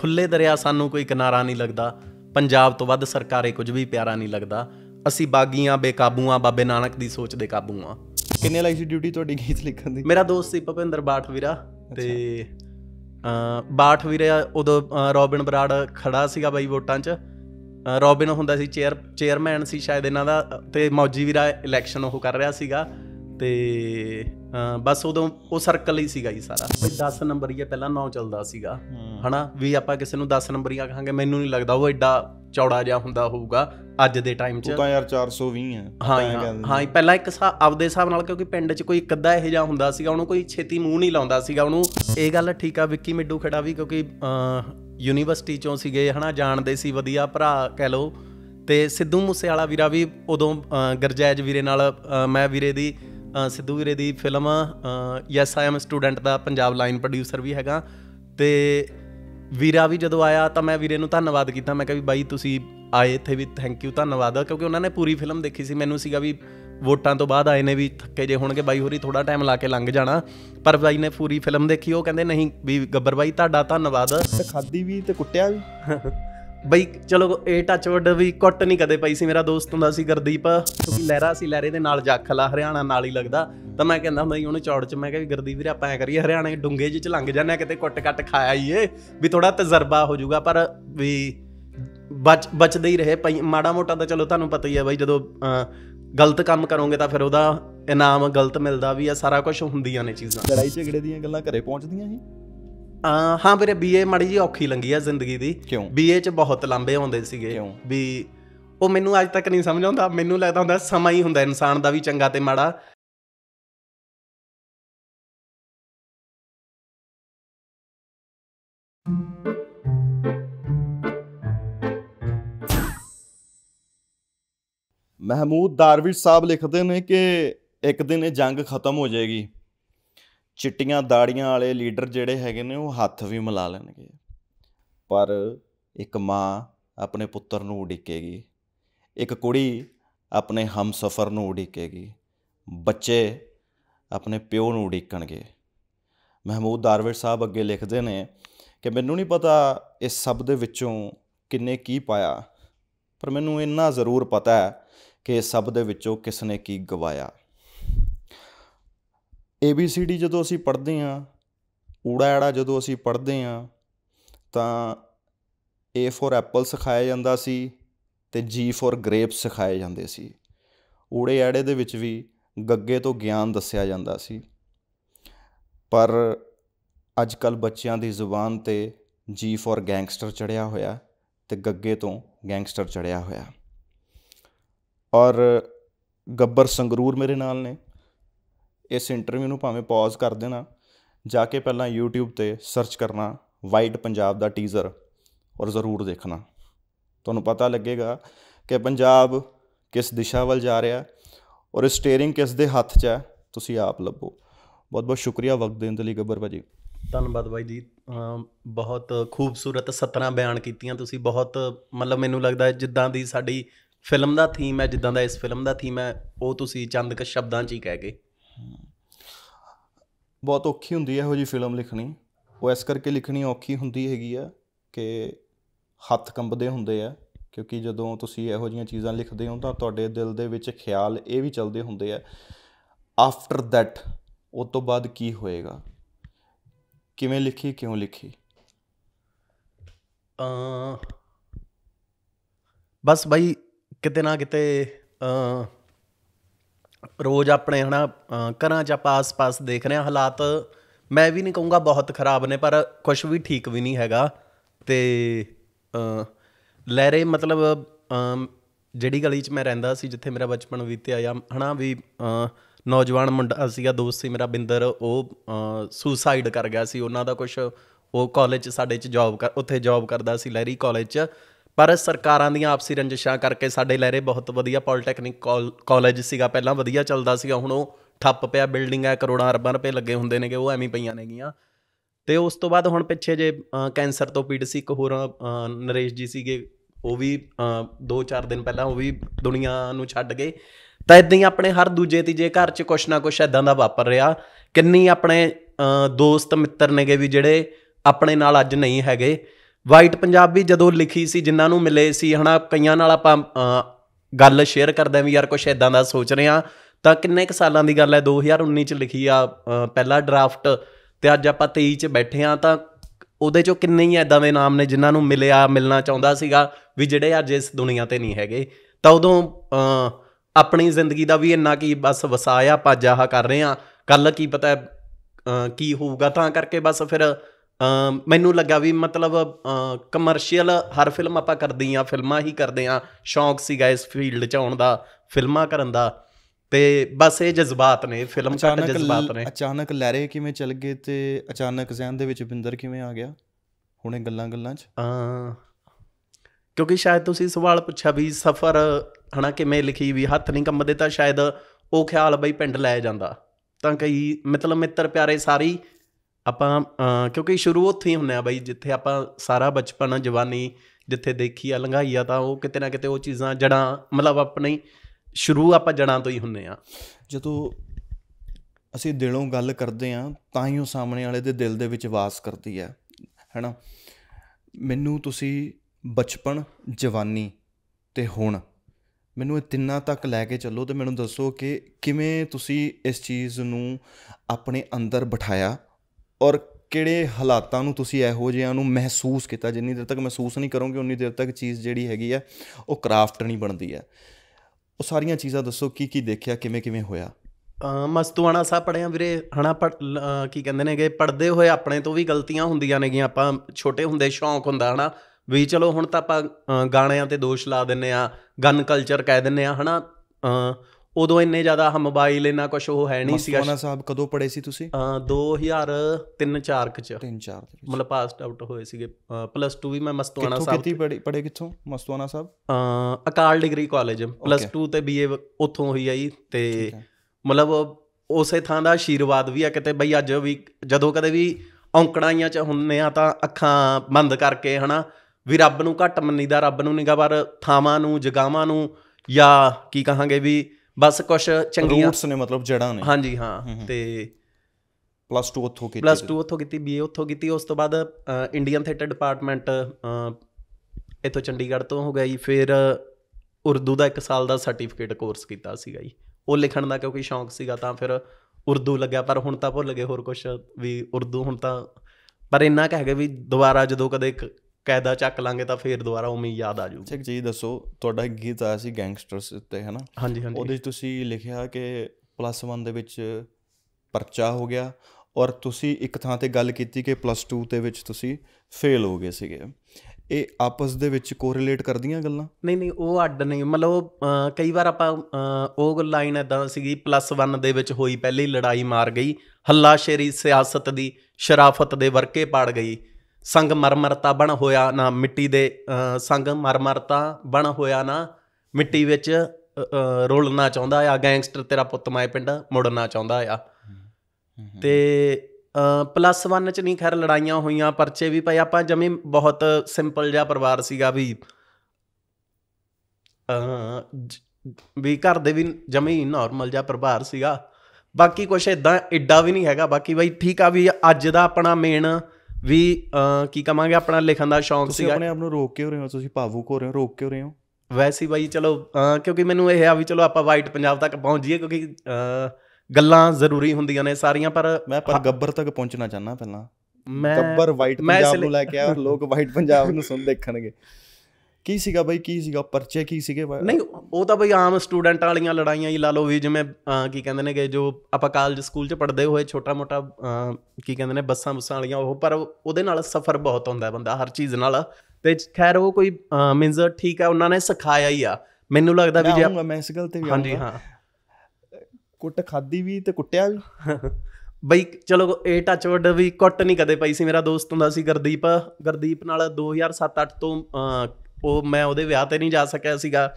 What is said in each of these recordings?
ਖੁੱਲੇ ਦਰਿਆ ਸਾਨੂੰ ਕੋਈ ਕਿਨਾਰਾ ਨਹੀਂ ਲੱਗਦਾ ਪੰਜਾਬ ਤੋਂ ਵੱਧ ਸਰਕਾਰੇ ਕੁਝ ਵੀ ਪਿਆਰਾ ਨਹੀਂ ਲੱਗਦਾ ਅਸੀਂ ਬਾਗੀਆਂ ਬੇਕਾਬੂਆਂ ਬਾਬੇ ਨਾਨਕ ਦੀ ਸੋਚ ਦੇ ਕਾਬੂ ਆ ਕਿੰਨੇ ਲਾਈ ਸੀ ਡਿਊਟੀ ਤੁਹਾਡੀ ਗੀਤ ਲਿਖਣ ਦੀ ਮੇਰਾ ਦੋਸਤ ਸੀ ਭਪਿੰਦਰ ਬਾਠ ਵੀਰਾ ਤੇ ਬਾਠ ਵੀਰਾ ਉਦੋਂ ਰੋਬਿਨ ਬਰਾੜ ਖੜਾ ਸੀਗਾ ਬਾਈ ਵੋਟਾਂ 'ਚ ਰੋਬਿਨ ਹੁੰਦਾ ਸੀ ਚੇਅਰ ਚੇਅਰਮੈਨ ਸੀ ਸ਼ਾਇਦ ਇਹਨਾਂ ਦਾ ਤੇ ਮੌਜੀ ਵੀਰਾ ਇਲੈਕਸ਼ਨ ਉਹ ਕਰ ਰਿਹਾ ਸੀਗਾ ਤੇ ਬਸ ਉਦੋਂ ਉਹ ਸਰਕਲ ਹੀ ਸੀਗਾ ਜੀ ਸਾਰਾ ਵੀ 10 ਨੰਬਰ ਹੀ ਪਹਿਲਾਂ 9 ਚੱਲਦਾ ਸੀਗਾ ਹਨਾ ਵੀ ਆਪਾਂ ਕਿਸੇ ਨੂੰ 10 ਨੰਬਰ ਹੀ ਕਹਾਂਗੇ ਮੈਨੂੰ ਨਹੀਂ ਲੱਗਦਾ ਉਹ ਐਡਾ ਚੌੜਾ ਜਿਹਾ ਹੁੰਦਾ ਹੋਊਗਾ ਅੱਜ ਦੇ ਟਾਈਮ 'ਚ ਉਹ ਤਾਂ ਯਾਰ 420 ਹੈ ਹਾਂ ਹਾਂ ਪਹਿਲਾਂ ਇੱਕ ਸਾ ਆਪਦੇ ਹਿਸਾਬ ਨਾਲ ਕਿਉਂਕਿ ਪਿੰਡ 'ਚ ਕੋਈ ਕੱਦਾ ਇਹ ਇਹੋ ਜਿਹਾ ਹੁੰਦਾ ਸੀਗਾ ਉਹਨੂੰ ਕੋਈ ਛੇਤੀ ਮੂੰਹ ਨਹੀਂ ਲਾਉਂਦਾ ਸੀਗਾ ਉਹਨੂੰ ਇਹ ਗੱਲ ਠੀਕ ਆ ਵਿੱਕੀ ਮਿੱਡੂ ਖੜਾ ਵੀ ਕਿਉਂਕਿ ਯੂਨੀਵਰਸਿਟੀ 'ਚੋਂ ਸੀਗੇ ਹਨਾ ਜਾਣਦੇ ਸੀ ਵਧੀਆ ਭਰਾ ਕਹਿ ਲੋ ਤੇ ਸਿੱਧੂ ਮੂਸੇ ਵਾਲਾ ਵੀਰਾ ਵੀ ਉਦੋਂ ਗਰਜਾਇਜ ਵੀਰੇ ਨਾਲ ਮੈਂ ਵੀਰੇ ਦੀ ਸਿੱਧੂ ਵੀਰੇ ਦੀ film yes I am student ਦਾ ਪੰਜਾਬ ਲਾਈਨ ਪ੍ਰੋਡਿਊਸਰ ਵੀ ਹੈਗਾ ਤੇ ਵੀਰਾ ਵੀ ਜਦੋਂ ਆਇਆ ਤਾਂ ਮੈਂ ਵੀਰੇ ਨੂੰ ਧੰਨਵਾਦ ਕੀਤਾ ਮੈਂ ਕਿਹਾ ਵੀ ਬਾਈ ਤੁਸੀਂ ਆਏ ਇੱਥੇ ਵੀ ਥੈਂਕ ਯੂ ਧੰਨਵਾਦ ਕਿਉਂਕਿ ਉਹਨਾਂ ਨੇ ਪੂਰੀ ਫਿਲਮ ਦੇਖੀ ਸੀ ਮੈਨੂੰ ਸੀਗਾ ਵੀ ਵੋਟਾਂ ਤੋਂ ਬਾਅਦ ਆਏ ਨੇ ਵੀ ਥੱਕੇ ਜੇ ਹੋਣਗੇ ਬਾਈ ਹੋਰੀ ਥੋੜਾ ਟਾਈਮ ਲਾ ਕੇ ਲੰਘ ਜਾਣਾ ਪਰ ਬਾਈ ਨੇ ਪੂਰੀ ਫਿਲਮ ਦੇਖੀ ਉਹ ਕਹਿੰਦੇ ਨਹੀਂ ਵੀ ਗੱਬਰ ਬਾਈ ਤੁਹਾਡਾ ਧੰਨਵਾਦ ਖਾਦੀ ਵੀ ਤੇ ਕੁੱਟਿਆ ਵੀ ਬਈ ਚਲੋ ਇਹ ਟੱਚ ਵੁੱਡ ਵੀ ਕੁੱਟ ਨਹੀਂ ਕਦੇ ਪਈ ਸੀ ਮੇਰਾ ਦੋਸਤ ਹੁੰਦਾ ਸੀ ਗਰਦੀਪ ਕਿਉਂਕਿ ਲਹਿਰਾ ਸੀ ਲਹਿਰੇ ਦੇ ਨਾਲ ਲਾ ਹਰਿਆਣਾ ਨਾਲ ਹੀ ਲੱਗਦਾ ਤਾਂ ਮੈਂ ਕਹਿੰਦਾ ਹੁੰਦਾ ਸੀ ਉਹਨੂੰ ਚੌੜ ਚ ਮੈਂ ਕਿਹਾ ਵੀ ਗਰਦੀਪ ਵੀਰੇ ਆਪਾਂ ਐ ਕਰੀਏ ਦੇ ਡੁੰਗੇ ਜਿਹੇ ਚ ਲੰਘ ਜਾਂਦੇ ਕਿਤੇ ਕੁੱਟ ਕੱਟ ਖਾਇਆ ਹੀ ਏ ਵੀ ਥੋੜਾ ਤਜਰਬਾ ਹੋ ਜਾਊਗਾ ਪਰ ਵੀ ਬਚ ਬਚਦੇ ਹੀ ਰਹੇ ਮਾੜਾ ਮੋਟਾ ਤਾਂ ਚਲੋ ਤੁਹਾਨੂੰ ਪਤਾ ਹੀ ਆ ਬਾਈ ਜਦੋਂ ਗਲਤ ਕੰਮ ਕਰੋਗੇ ਤਾਂ ਫਿਰ ਉਹਦਾ ਇਨਾਮ ਗਲਤ ਮਿਲਦਾ ਵੀ ਆ ਸਾਰਾ ਕੁਝ ਹੁੰਦੀਆਂ ਨੇ ਚੀਜ਼ਾਂ ਲੜਾਈ ਝਗੜੇ ਦੀਆਂ ਗੱਲਾਂ ਘਰੇ ਪਹੁੰਚਦੀਆਂ ਸੀ ਹਾਂ ਵੀਰੇ ਬੀਏ ਮੜੀ ਜੀ ਔਖੀ ਲੰਗੀ ਆ ਜ਼ਿੰਦਗੀ ਦੀ ਬੀਏ ਚ ਬਹੁਤ ਲੰਬੇ ਆਉਂਦੇ ਸੀਗੇ ਵੀ ਉਹ ਮੈਨੂੰ ਅੱਜ ਤੱਕ ਨਹੀਂ ਸਮਝ ਆਉਂਦਾ ਮੈਨੂੰ ਲੱਗਦਾ ਹੁੰਦਾ ਸਮਾਂ ਹੀ ਹੁੰਦਾ ਇਨਸਾਨ ਦਾ ਵੀ ਚੰਗਾ ਤੇ ਮਾੜਾ ਮਹਿਮੂਦ ਦਾਰਵਿਸ਼ ਸਾਹਿਬ ਲਿਖਦੇ ਨੇ ਕਿ ਇੱਕ ਦਿਨ ਇਹ ਜੰਗ ਖਤਮ ਹੋ ਜਾਏਗੀ ਚਿੱਟੀਆਂ ਦਾੜੀਆਂ ਵਾਲੇ ਲੀਡਰ ਜਿਹੜੇ ਹੈਗੇ ਨੇ ਉਹ ਹੱਥ ਵੀ ਮਿਲਾ ਲੈਣਗੇ ਪਰ ਇੱਕ ਮਾਂ ਆਪਣੇ ਪੁੱਤਰ ਨੂੰ ਉਡੀਕੇਗੀ ਇੱਕ ਕੁੜੀ ਆਪਣੇ ਹਮਸਫਰ ਨੂੰ ਉਡੀਕੇਗੀ ਬੱਚੇ ਆਪਣੇ ਪਿਓ ਨੂੰ ਉਡੀਕਣਗੇ ਮਹਿਮੂਦ ਦਾਰਵਿਸ਼ ਸਾਹਿਬ ਅੱਗੇ ਲਿਖਦੇ ਨੇ ਕਿ ਮੈਨੂੰ ਨਹੀਂ ਪਤਾ ਇਸ ਸਭ ਦੇ ਵਿੱਚੋਂ ਕਿੰਨੇ ਕੀ ਪਾਇਆ ਪਰ ਮੈਨੂੰ ਇੰਨਾ ਜ਼ਰੂਰ ਪਤਾ ਹੈ ਕਿ ਇਸ ਸਭ ਦੇ ਵਿੱਚੋਂ ਕਿਸ ਨੇ ਕੀ ਗਵਾਇਆ ਏ ਬੀ ਸੀ ਡੀ ਜਦੋਂ ਅਸੀਂ ਪੜ੍ਹਦੇ ਹਾਂ ਊੜਾ ਐੜਾ ਜਦੋਂ ਅਸੀਂ ਪੜ੍ਹਦੇ ਹਾਂ ਤਾਂ ਏ ਫੋਰ ਐਪਲ ਸਿਖਾਇਆ ਜਾਂਦਾ ਸੀ ਤੇ ਜੀ ਫੋਰ ਗ੍ਰੇਪ ਸਿਖਾਏ ਜਾਂਦੇ ਸੀ ਊੜੇ ਐੜੇ ਦੇ ਵਿੱਚ ਵੀ ਗੱਗੇ ਤੋਂ ਗਿਆਨ ਦੱਸਿਆ ਜਾਂਦਾ ਸੀ ਪਰ ਅੱਜ ਕੱਲ ਬੱਚਿਆਂ ਦੀ ਜ਼ੁਬਾਨ ਤੇ ਜੀ ਫੋਰ ਗੈਂਗਸਟਰ ਚੜਿਆ ਹੋਇਆ ਤੇ ਗੱਗੇ ਤੋਂ ਗੈਂਗਸਟਰ ਚੜਿਆ ਹੋਇਆ ਔਰ ਗੱਬਰ ਸੰਗਰੂਰ ਮੇਰੇ ਨਾਲ ਨੇ ਇਸ ਇੰਟਰਵਿਊ ਨੂੰ ਭਾਵੇਂ ਪਾਜ਼ ਕਰ ਦੇਣਾ ਜਾ ਕੇ ਪਹਿਲਾਂ YouTube ਤੇ ਸਰਚ ਕਰਨਾ ਵਾਈਟ ਪੰਜਾਬ ਦਾ ਟੀਜ਼ਰ ਔਰ ਜ਼ਰੂਰ ਦੇਖਣਾ ਤੁਹਾਨੂੰ ਪਤਾ ਲੱਗੇਗਾ ਕਿ ਪੰਜਾਬ ਕਿਸ ਦਿਸ਼ਾ ਵੱਲ ਜਾ ਰਿਹਾ ਔਰ ਸਟੀering ਕਿਸ ਦੇ ਹੱਥ 'ਚ ਹੈ ਤੁਸੀਂ ਆਪ ਲੱਭੋ ਬਹੁਤ ਬਹੁਤ ਸ਼ੁਕਰੀਆ ਵਕਤ ਦੇਣ ਦੇ ਲਈ ਗੱਬਰ ਭਾਜੀ ਧੰਨਵਾਦ ਬਾਈ ਜੀ ਬਹੁਤ ਖੂਬਸੂਰਤ ਸਤਰਾ ਬਿਆਨ ਕੀਤੀਆਂ ਤੁਸੀਂ ਬਹੁਤ ਮਤਲਬ ਮੈਨੂੰ ਲੱਗਦਾ ਜਿੱਦਾਂ ਦੀ ਸਾਡੀ ਫਿਲਮ ਦਾ ਥੀਮ ਹੈ ਜਿੱਦਾਂ ਦਾ ਇਸ ਫਿਲਮ ਦਾ ਥੀਮ ਹੈ ਉਹ ਤੁਸੀਂ ਚੰਦ ਕ ਸ਼ਬਦਾਂ 'ਚ ਹੀ ਕਹਿ ਗਏ ਬਹੁਤ ਔਖੀ ਹੁੰਦੀ ਹੈ ਇਹੋ ਜੀ ਫਿਲਮ ਲਿਖਣੀ ਉਹ ਇਸ ਕਰਕੇ ਲਿਖਣੀ ਔਖੀ ਹੁੰਦੀ ਹੈਗੀ ਆ ਕਿ ਹੱਥ ਕੰਬਦੇ ਹੁੰਦੇ ਆ ਕਿਉਂਕਿ ਜਦੋਂ ਤੁਸੀਂ ਇਹੋ ਜੀਆਂ ਚੀਜ਼ਾਂ ਲਿਖਦੇ ਹੋ ਤਾਂ ਤੁਹਾਡੇ ਦਿਲ ਦੇ ਵਿੱਚ ਖਿਆਲ ਇਹ ਵੀ ਚੱਲਦੇ ਹੁੰਦੇ ਆ ਆਫਟਰ ਥੈਟ ਉਸ ਤੋਂ ਬਾਅਦ ਕੀ ਹੋਏਗਾ ਕਿਵੇਂ ਲਿਖੀ ਕਿਉਂ ਲਿਖੀ ਅ ਬਸ ਭਾਈ ਕਿਤੇ ਨਾ ਕਿਤੇ ਅ ਰੋਜ਼ ਆਪਣੇ ਹਨਾ ਘਰਾਂ 'ਚ ਆਸ-ਪਾਸ ਦੇਖ ਰਹੇ ਹਾਂ ਹਾਲਾਤ ਮੈਂ ਵੀ ਨਹੀਂ ਕਹੂੰਗਾ ਬਹੁਤ ਖਰਾਬ ਨੇ ਪਰ ਕੁਝ ਵੀ ਠੀਕ ਵੀ ਨਹੀਂ ਹੈਗਾ ਤੇ ਲਹਿਰੇ ਮਤਲਬ ਜਿਹੜੀ ਗਲੀ 'ਚ ਮੈਂ ਰਹਿੰਦਾ ਸੀ ਜਿੱਥੇ ਮੇਰਾ ਬਚਪਨ ਬੀਤਿਆ ਜਾਂ ਹਨਾ ਵੀ ਨੌਜਵਾਨ ਮੁੰਡਾ ਸੀਗਾ ਦੋਸਤ ਸੀ ਮੇਰਾ ਬਿੰਦਰ ਉਹ ਸੁਸਾਈਡ ਕਰ ਗਿਆ ਸੀ ਉਹਨਾਂ ਦਾ ਕੁਝ ਉਹ ਕਾਲਜ ਸਾਡੇ 'ਚ ਜੌਬ ਕਰ ਉੱਥੇ ਜੌਬ ਕਰਦਾ ਸੀ ਲਹਿਰੀ ਕਾਲਜ 'ਚ ਪਰ ਸਰਕਾਰਾਂ ਦੀਆਂ ਆਪਸੀ ਰੰਜਿਸ਼ਾਂ ਕਰਕੇ ਸਾਡੇ ਲਹਿਰੇ ਬਹੁਤ ਵਧੀਆ ਪੋਲੀਟੈਕਨਿਕ ਕਾਲਜ ਸੀਗਾ ਪਹਿਲਾਂ ਵਧੀਆ ਚੱਲਦਾ ਸੀਗਾ ਹੁਣ ਉਹ ਠੱਪ ਪਿਆ ਬਿਲਡਿੰਗਾਂ ਕਰੋੜਾਂ ਅਰਬਾਂ ਰੁਪਏ ਲੱਗੇ ਹੁੰਦੇ ਨੇਗੇ ਉਹ ਐਵੇਂ ਪਈਆਂ ਨੇਗੀਆਂ ਤੇ ਉਸ ਤੋਂ ਬਾਅਦ ਹੁਣ ਪਿੱਛੇ ਜੇ ਕੈਂਸਰ ਤੋਂ ਪੀੜ ਸੀ ਇੱਕ ਹੋਰ ਨਰੇਸ਼ ਜੀ ਸੀਗੇ ਉਹ ਵੀ 2-4 ਦਿਨ ਪਹਿਲਾਂ ਉਹ ਵੀ ਦੁਨੀਆ ਨੂੰ ਛੱਡ ਗਏ ਤਾਂ ਇਦਾਂ ਹੀ ਆਪਣੇ ਹਰ ਦੂਜੇ ਤੀਜੇ ਘਰ 'ਚ ਕੁਛ ਨਾ ਕੁਛ ਐਦਾਂ ਦਾ ਵਾਪਰ ਰਿਹਾ ਕਿੰਨੀ ਆਪਣੇ ਦੋਸਤ ਮਿੱਤਰ ਨੇਗੇ ਵੀ ਜਿਹੜੇ ਆਪਣੇ ਨਾਲ ਅੱਜ ਨਹੀਂ ਹੈਗੇ ਵਾਈਟ ਪੰਜਾਬੀ ਜਦੋਂ ਲਿਖੀ ਸੀ ਜਿਨ੍ਹਾਂ ਨੂੰ ਮਿਲੇ ਸੀ ਹਨਾ ਕਈਆਂ ਨਾਲ ਆਪਾਂ ਗੱਲ ਸ਼ੇਅਰ ਕਰਦੇ ਆਂ ਵੀ ਯਾਰ ਕੁਝ ਇਦਾਂ ਦਾ ਸੋਚ ਰਹੇ ਆਂ ਤਾਂ ਕਿੰਨੇ ਕੁ ਸਾਲਾਂ ਦੀ ਗੱਲ ਹੈ 2019 ਚ ਲਿਖੀ ਆ ਪਹਿਲਾ ਡਰਾਫਟ ਤੇ ਅੱਜ ਆਪਾਂ 23 ਚ ਬੈਠੇ ਆ ਤਾਂ ਉਹਦੇ ਚੋਂ ਕਿੰਨੇ ਹੀ ਐਦਾਂ ਦੇ ਨਾਮ ਨੇ ਜਿਨ੍ਹਾਂ ਨੂੰ ਮਿਲਿਆ ਮਿਲਣਾ ਚਾਹੁੰਦਾ ਸੀਗਾ ਵੀ ਜਿਹੜੇ ਅੱਜ ਇਸ ਦੁਨੀਆ ਤੇ ਨਹੀਂ ਹੈਗੇ ਤਾਂ ਉਦੋਂ ਆਪਣੀ ਜ਼ਿੰਦਗੀ ਦਾ ਵੀ ਇੰਨਾ ਕੀ ਬਸ ਵਸਾਇਆ ਪਾਜਾਹਾ ਕਰ ਰਹੇ ਆ ਕੱਲ ਕੀ ਪਤਾ ਕੀ ਹੋਊਗਾ ਤਾਂ ਕਰਕੇ ਬਸ ਫਿਰ ਮੈਨੂੰ ਲੱਗਾ ਵੀ ਮਤਲਬ ਕਮਰਸ਼ੀਅਲ ਹਰ ਫਿਲਮ ਆਪਾਂ ਕਰਦੇ ਆ ਫਿਲਮਾਂ ਹੀ ਕਰਦੇ ਆ ਸ਼ੌਂਕ ਸੀਗਾ ਇਸ ਫੀਲਡ 'ਚ ਆਉਣ ਦਾ ਫਿਲਮਾਂ ਕਰਨ ਦਾ ਤੇ ਬਸ ਇਹ ਜਜ਼ਬਾਤ ਨੇ ਫਿਲਮ ਚ ਜਜ਼ਬਾਤ ਨੇ ਅਚਾਨਕ ਲਹਿਰੇ ਕਿਵੇਂ ਚੱਲ ਗਏ ਤੇ ਅਚਾਨਕ ਜ਼ਹਿਨ ਦੇ ਵਿੱਚ ਬਿੰਦਰ ਕਿਵੇਂ ਆ ਗਿਆ ਹੁਣੇ ਗੱਲਾਂ-ਗੱਲਾਂ 'ਚ ਹਾਂ ਕਿਉਂਕਿ ਸ਼ਾਇਦ ਤੁਸੀਂ ਸਵਾਲ ਪੁੱਛਿਆ ਵੀ ਸਫ਼ਰ ਹਨਾ ਕਿਵੇਂ ਲਿਖੀ ਵੀ ਹੱਥ ਨਹੀਂ ਕੰਮਦੇ ਤਾਂ ਸ਼ਾਇਦ ਉਹ ਖਿਆਲ ਬਈ ਪਿੰਡ ਲੈ ਜਾਂਦਾ ਤਾਂ ਕਈ ਮਤਲਬ ਮਿੱਤਰ ਪਿਆਰੇ ਸਾਰੀ ਆਪਾਂ ਕਿਉਂਕਿ ਸ਼ੁਰੂ ਉੱਥੇ ਹੀ ਹੁੰਨੇ ਆ ਬਾਈ ਜਿੱਥੇ ਆਪਾਂ ਸਾਰਾ ਬਚਪਨ ਜਵਾਨੀ ਜਿੱਥੇ ਦੇਖੀ ਆ ਲੰਘਾਈ ਆ ਤਾਂ ਉਹ ਕਿਤੇ ਨਾ ਕਿਤੇ ਉਹ ਚੀਜ਼ਾਂ ਜੜਾਂ ਮਤਲਬ ਆਪਣੀ ਸ਼ੁਰੂ ਆਪਾਂ ਜੜਾਂ ਤੋਂ ਹੀ ਹੁੰਨੇ ਆ ਜਦੋਂ ਅਸੀਂ ਦਿਲੋਂ ਗੱਲ ਕਰਦੇ ਆ ਤਾਂ ਹੀ ਉਹ ਸਾਹਮਣੇ ਵਾਲੇ ਦੇ ਦਿਲ ਦੇ ਵਿੱਚ ਵਾਸ ਕਰਦੀ ਆ ਹੈਨਾ ਮੈਨੂੰ ਤੁਸੀਂ ਬਚਪਨ ਜਵਾਨੀ ਤੇ ਹੁਣ ਮੈਨੂੰ ਇਹ ਤਿੰਨਾਂ ਤੱਕ ਲੈ ਕੇ ਚੱਲੋ ਤੇ ਮੈਨੂੰ ਦੱਸੋ ਕਿ ਕਿਵੇਂ ਤੁਸੀਂ ਇਸ ਚੀਜ਼ ਨੂੰ ਆਪਣੇ ਅੰਦਰ ਬਿਠਾਇਆ ਔਰ ਕਿਹੜੇ ਹਾਲਾਤਾਂ ਨੂੰ ਤੁਸੀਂ ਇਹੋ ਜਿਹਿਆਂ ਨੂੰ ਮਹਿਸੂਸ ਕੀਤਾ ਜਿੰਨੀ ਦੇਰ ਤੱਕ ਮਹਿਸੂਸ ਨਹੀਂ ਕਰੋਗੇ ਉਨੀ ਦੇਰ ਤੱਕ ਚੀਜ਼ ਜਿਹੜੀ ਹੈਗੀ ਆ ਉਹ ਕਰਾਫਟ ਨਹੀਂ ਬਣਦੀ ਆ ਉਹ ਸਾਰੀਆਂ ਚੀਜ਼ਾਂ ਦੱਸੋ ਕੀ ਕੀ ਦੇਖਿਆ ਕਿਵੇਂ ਕਿਵੇਂ ਹੋਇਆ ਮਸਤੂਆਣਾ ਸਾਹਿਬ ਪੜਿਆ ਵੀਰੇ ਹਣਾ ਕੀ ਕਹਿੰਦੇ ਨੇਗੇ ਪੜਦੇ ਹੋਏ ਆਪਣੇ ਤੋਂ ਵੀ ਗਲਤੀਆਂ ਹੁੰਦੀਆਂ ਨੇਗੀਆਂ ਆਪਾਂ ਛੋਟੇ ਹੁੰਦੇ ਸ਼ੌਂਕ ਹੁੰਦਾ ਹਣਾ ਵੀ ਚਲੋ ਹੁਣ ਤਾਂ ਆਪਾਂ ਗਾਣਿਆਂ ਤੇ ਦੋਸ਼ ਲਾ ਦਿੰਨੇ ਆ ਗਨ ਕਲਚਰ ਕਹਿ ਦਿੰਨੇ ਆ ਹਣਾ ਉਦੋਂ ਇੰਨੇ ਜ਼ਿਆਦਾ ਹਮ ਮੋਬਾਈਲ ਇੰਨਾ ਕੁਝ ਉਹ ਹੈ ਨਹੀਂ ਸੀਗਾ ਮਸਤਾਨਾ ਸਾਹਿਬ ਕਦੋਂ ਪੜੇ ਸੀ ਤੁਸੀਂ ਹਾਂ 2003-4 ਚ 3-4 ਦੇ ਵਿੱਚ ਮਤਲਬ ਪਾਸ ਆਊਟ ਹੋਏ ਸੀਗੇ ਪਲੱਸ 2 ਵੀ ਮੈਂ ਮਸਤਾਨਾ ਸਾਹਿਬ ਕਿੱਥੋਂ ਪੜੇ ਪੜੇ ਕਿੱਥੋਂ Mastana Sahib Akal degree college plus 2 ਤੇ ਬੀਏ ਉੱਥੋਂ ਹੋਈ ਆਈ ਤੇ ਮਤਲਬ ਉਸੇ ਥਾਂ ਦਾ ਆਸ਼ੀਰਵਾਦ ਵੀ ਆ ਕਿਤੇ ਬਈ ਅੱਜ ਵੀ ਜਦੋਂ ਕਦੇ ਵੀ ਔਂਕੜਾਈਆਂ ਚ ਹੁੰਨੇ ਆ ਤਾਂ ਅੱਖਾਂ ਬੰਦ ਕਰਕੇ ਹਨਾ ਵੀ ਰੱਬ ਨੂੰ ਘੱਟ ਮੰਨੀਦਾ ਰੱਬ ਨੂੰ ਨਿਗਾਹ ਪਰ ਥਾਵਾਂ ਨੂੰ ਜਗਾਵਾਂ ਨੂੰ ਜਾਂ ਕੀ ਕਹਾਂਗੇ ਵੀ ਬਸ ਕੁਛ ਚੰਗੀਆਂ ਰੂਟਸ ਨੇ ਮਤਲਬ ਜੜਾਂ ਨੇ ਹਾਂਜੀ ਹਾਂ ਤੇ ਪਲੱਸ 2 ਉੱਥੋਂ ਕੀਤੀ ਪਲੱਸ 2 ਉੱਥੋਂ ਕੀਤੀ ਬੀਏ ਉੱਥੋਂ ਕੀਤੀ ਉਸ ਤੋਂ ਬਾਅਦ ਇੰਡੀਅਨ ਥੀਏਟਰ ਡਿਪਾਰਟਮੈਂਟ ਇੱਥੋਂ ਚੰਡੀਗੜ੍ਹ ਤੋਂ ਹੋ ਗਿਆ ਜੀ ਫਿਰ ਉਰਦੂ ਦਾ ਇੱਕ ਸਾਲ ਦਾ ਸਰਟੀਫਿਕੇਟ ਕੋਰਸ ਕੀਤਾ ਸੀਗਾ ਜੀ ਉਹ ਲਿਖਣ ਦਾ ਕਿਉਂਕਿ ਸ਼ੌਂਕ ਸੀਗਾ ਤਾਂ ਫਿਰ ਉਰਦੂ ਲੱਗਿਆ ਪਰ ਹੁਣ ਤਾਂ ਭੁੱਲ ਗਏ ਹੋਰ ਕੁਝ ਵੀ ਉਰਦੂ ਹੁਣ ਤਾਂ ਪਰ ਇੰਨਾ ਕਹਿ ਗਏ ਵੀ ਦੁਬਾਰਾ ਜਦੋਂ ਕਦੇ ਕਾਇਦਾ ਚੱਕ ਲਾਂਗੇ ਤਾਂ ਫੇਰ ਦੁਬਾਰਾ ਉਵੇਂ ਯਾਦ ਆ ਜੂ ਇੱਕ ਚੀਜ਼ ਦੱਸੋ ਤੁਹਾਡਾ ਗੀਤ ਆਇਆ ਸੀ ਗੈਂਗਸਟਰਸ ਉੱਤੇ ਹੈਨਾ ਹਾਂਜੀ ਹਾਂਜੀ ਉਹਦੇ ਵਿੱਚ ਤੁਸੀਂ ਲਿਖਿਆ ਕਿ ਪਲੱਸ 1 ਦੇ ਵਿੱਚ ਪਰਚਾ ਹੋ ਗਿਆ ਔਰ ਤੁਸੀਂ ਇੱਕ ਥਾਂ ਤੇ ਗੱਲ ਕੀਤੀ ਕਿ ਪਲੱਸ 2 ਦੇ ਵਿੱਚ ਤੁਸੀਂ ਫੇਲ ਹੋ ਗਏ ਸੀਗੇ ਇਹ ਆਪਸ ਦੇ ਵਿੱਚ ਕੋਰੀਲੇਟ ਕਰਦੀਆਂ ਗੱਲਾਂ ਨਹੀਂ ਨਹੀਂ ਉਹ ਅੱਡ ਨਹੀਂ ਮਤਲਬ ਉਹ ਕਈ ਵਾਰ ਆਪਾਂ ਉਹ ਲਾਈਨ ਐਦਾਂ ਸੀਗੀ ਪਲੱਸ 1 ਦੇ ਵਿੱਚ ਹੋਈ ਪਹਿਲੀ ਲੜਾਈ ਮਾਰ ਗਈ ਹੱਲਾਸ਼ੇਰੀ ਸਿਆਸਤ ਦੀ ਸ਼ਰਾਫਤ ਦੇ ਵਰਕੇ ਪਾੜ ਗਈ ਸੰਗ ਮਰਮਰਤਾ ਬਣ ਹੋਇਆ ਨਾ ਮਿੱਟੀ ਦੇ ਸੰਗ ਮਰਮਰਤਾ ਬਣ ਹੋਇਆ ਨਾ ਮਿੱਟੀ ਵਿੱਚ ਰੋਲਣਾ ਚਾਹੁੰਦਾ ਆ ਗੈਂਗਸਟਰ ਤੇਰਾ ਪੁੱਤ ਮਾਏ ਪਿੰਡ ਮੁੜਨਾ ਚਾਹੁੰਦਾ ਆ ਤੇ ਪਲੱਸ 1 ਚ ਨਹੀਂ ਖੈਰ ਲੜਾਈਆਂ ਹੋਈਆਂ ਪਰਚੇ ਵੀ ਪਏ ਆਪਾਂ ਜਮੀ ਬਹੁਤ ਸਿੰਪਲ ਜਿਹਾ ਪਰਿਵਾਰ ਸੀਗਾ ਵੀ ਵੀ ਘਰ ਦੇ ਵੀ ਜਮੀ ਨਾਰਮਲ ਜਿਹਾ ਪਰਿਵਾਰ ਸੀਗਾ ਬਾਕੀ ਕੁਛ ਇਦਾਂ ਐਡਾ ਵੀ ਨਹੀਂ ਹੈਗਾ ਬਾਕੀ ਬਈ ਠੀਕ ਆ ਵੀ ਅੱਜ ਦਾ ਆਪਣਾ ਮੇਨ ਵੀ ਕੀ ਕਵਾਂਗੇ ਆਪਣਾ ਲਿਖਣ ਦਾ ਸ਼ੌਂਕ ਸੀਗਾ ਤੁਸੀਂ ਆਪਣੇ ਆਪ ਨੂੰ ਰੋਕ ਕਿਉਂ ਰਹੇ ਹੋ ਤੁਸੀਂ ਭਾਵੁਕ ਹੋ ਰਹੇ ਹੋ ਰੋਕ ਕਿਉਂ ਰਹੇ ਹੋ ਵੈਸੇ ਬਾਈ ਚਲੋ ਕਿਉਂਕਿ ਮੈਨੂੰ ਇਹ ਆ ਵੀ ਚਲੋ ਆਪਾਂ ਵਾਈਟ ਪੰਜਾਬ ਤੱਕ ਪਹੁੰਚ ਜਾਈਏ ਕਿਉਂਕਿ ਗੱਲਾਂ ਜ਼ਰੂਰੀ ਹੁੰਦੀਆਂ ਨੇ ਸਾਰੀਆਂ ਪਰ ਮੈਂ ਪਰ ਗੱਬਰ ਤੱਕ ਪਹੁੰਚਣਾ ਚਾਹਨਾ ਪਹਿਲਾਂ ਮੈਂ ਗੱਬਰ ਵਾਈਟ ਪੰਜਾਬ ਨੂੰ ਲੈ ਕੇ ਆ ਲੋਕ ਵਾਈਟ ਪੰਜਾਬ ਨੂੰ ਸੁਣ ਦੇਖਣਗੇ ਕੀ ਸੀਗਾ ਬਾਈ ਕੀ ਸੀਗਾ ਪਰਚੇ ਕੀ ਸੀਗੇ ਨਹੀਂ ਉਹ ਤਾਂ ਬਈ ਆਮ ਸਟੂਡੈਂਟਾਂ ਵਾਲੀਆਂ ਲੜਾਈਆਂ ਹੀ ਲਾ ਲਓ ਵੀ ਜਿਵੇਂ ਕੀ ਕਹਿੰਦੇ ਨੇ ਕਿ ਜੋ ਆਪਾਂ ਕਾਲਜ ਸਕੂਲ 'ਚ ਪੜਦੇ ਹੋਏ ਛੋਟਾ-ਮੋਟਾ ਕੀ ਕਹਿੰਦੇ ਨੇ ਬੱਸਾਂ ਬੁੱਸਾਂ ਵਾਲੀਆਂ ਉਹ ਪਰ ਉਹਦੇ ਨਾਲ ਸਫ਼ਰ ਬਹੁਤ ਹੁੰਦਾ ਬੰਦਾ ਹਰ ਚੀਜ਼ ਨਾਲ ਤੇ ਖੈਰ ਉਹ ਕੋਈ ਮੀਨਸ ਠੀਕ ਹੈ ਉਹਨਾਂ ਨੇ ਸਿਖਾਇਆ ਹੀ ਆ ਮੈਨੂੰ ਲੱਗਦਾ ਵੀ ਜੇ ਮੈਂ ਇਸ ਗੱਲ ਤੇ ਵੀ ਹਾਂਜੀ ਹਾਂ ਕੁੱਟ ਖਾਦੀ ਵੀ ਤੇ ਕੁੱਟਿਆ ਵੀ ਬਈ ਚਲੋ ਇਹ ਟੱਚ ਵਰਡ ਵੀ ਕੁੱਟ ਨਹੀਂ ਕਦੇ ਪਈ ਸੀ ਮੇਰਾ ਦੋਸਤ ਹੁੰਦਾ ਸੀ ਗਰਦੀਪ ਗਰਦੀਪ ਨਾਲ 2007-8 ਤੋਂ ਉਹ ਮੈਂ ਉਹਦੇ ਵਿਆਹ ਤੇ ਨਹੀਂ ਜਾ ਸਕਿਆ ਸੀਗਾ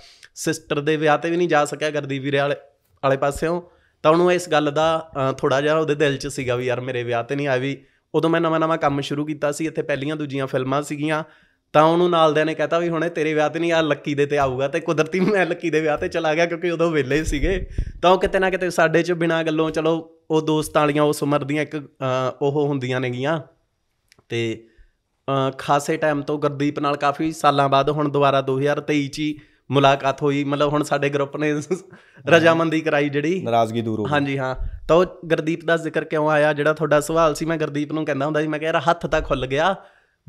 ਸਿਸਟਰ ਦੇ ਵਿਆਹ ਤੇ ਵੀ ਨਹੀਂ ਜਾ ਸਕਿਆ ਗਰਦੀ ਵੀਰੇ ਵਾਲੇ ਵਾਲੇ ਪਾਸਿਓਂ ਤਾਂ ਉਹਨੂੰ ਇਸ ਗੱਲ ਦਾ ਥੋੜਾ ਜਿਹਾ ਉਹਦੇ ਦਿਲ 'ਚ ਸੀਗਾ ਵੀ ਯਾਰ ਮੇਰੇ ਵਿਆਹ ਤੇ ਨਹੀਂ ਆਈ ਵੀ ਉਦੋਂ ਮੈਂ ਨਵਾਂ-ਨਵਾਂ ਕੰਮ ਸ਼ੁਰੂ ਕੀਤਾ ਸੀ ਇੱਥੇ ਪਹਿਲੀਆਂ ਦੂਜੀਆਂ ਫਿਲਮਾਂ ਸੀਗੀਆਂ ਤਾਂ ਉਹਨੂੰ ਨਾਲਦਿਆਂ ਨੇ ਕਹਤਾ ਵੀ ਹੁਣੇ ਤੇਰੇ ਵਿਆਹ ਤੇ ਨਹੀਂ ਆ ਲੱਕੀ ਦੇ ਤੇ ਆਊਗਾ ਤੇ ਕੁਦਰਤੀ ਮੈਂ ਲੱਕੀ ਦੇ ਵਿਆਹ ਤੇ ਚਲਾ ਗਿਆ ਕਿਉਂਕਿ ਉਦੋਂ ਵਿਲੇ ਸੀਗੇ ਤਾਂ ਉਹ ਕਿਤੇ ਨਾ ਕਿਤੇ ਸਾਡੇ 'ਚ ਬਿਨਾਂ ਗੱਲੋਂ ਚਲੋ ਉਹ ਦੋਸਤਾਂ ਵਾਲੀਆਂ ਉਸ ਉਮਰ ਦੀਆਂ ਇੱਕ ਉਹ ਹੁੰਦੀਆਂ ਨੇਗੀਆਂ ਤੇ ਖਾਸੇ ਟਾਈਮ ਤੋਂ ਗੁਰਦੀਪ ਨਾਲ ਕਾਫੀ ਸਾਲਾਂ ਬਾਅਦ ਹੁਣ ਦੁਬਾਰਾ 2023 ਚ ਮੁਲਾਕਾਤ ਹੋਈ ਮਤਲਬ ਹੁਣ ਸਾਡੇ ਗਰੁੱਪ ਨੇ ਰਜਾਮੰਦੀ ਕਰਾਈ ਜਿਹੜੀ ਨਾਰਾਜ਼ਗੀ ਦੂਰ ਹੋ ਗਈ ਹਾਂਜੀ ਹਾਂ ਤਾਂ ਉਹ ਗੁਰਦੀਪ ਦਾ ਜ਼ਿਕਰ ਕਿਉਂ ਆਇਆ ਜਿਹੜਾ ਤੁਹਾਡਾ ਸਵਾਲ ਸੀ ਮੈਂ ਗੁਰਦੀਪ ਨੂੰ ਕਹਿੰਦਾ ਹੁੰਦਾ ਸੀ ਮੈਂ ਕਿਹਾ ਯਾਰ ਹੱਥ ਤਾਂ ਖੁੱਲ ਗਿਆ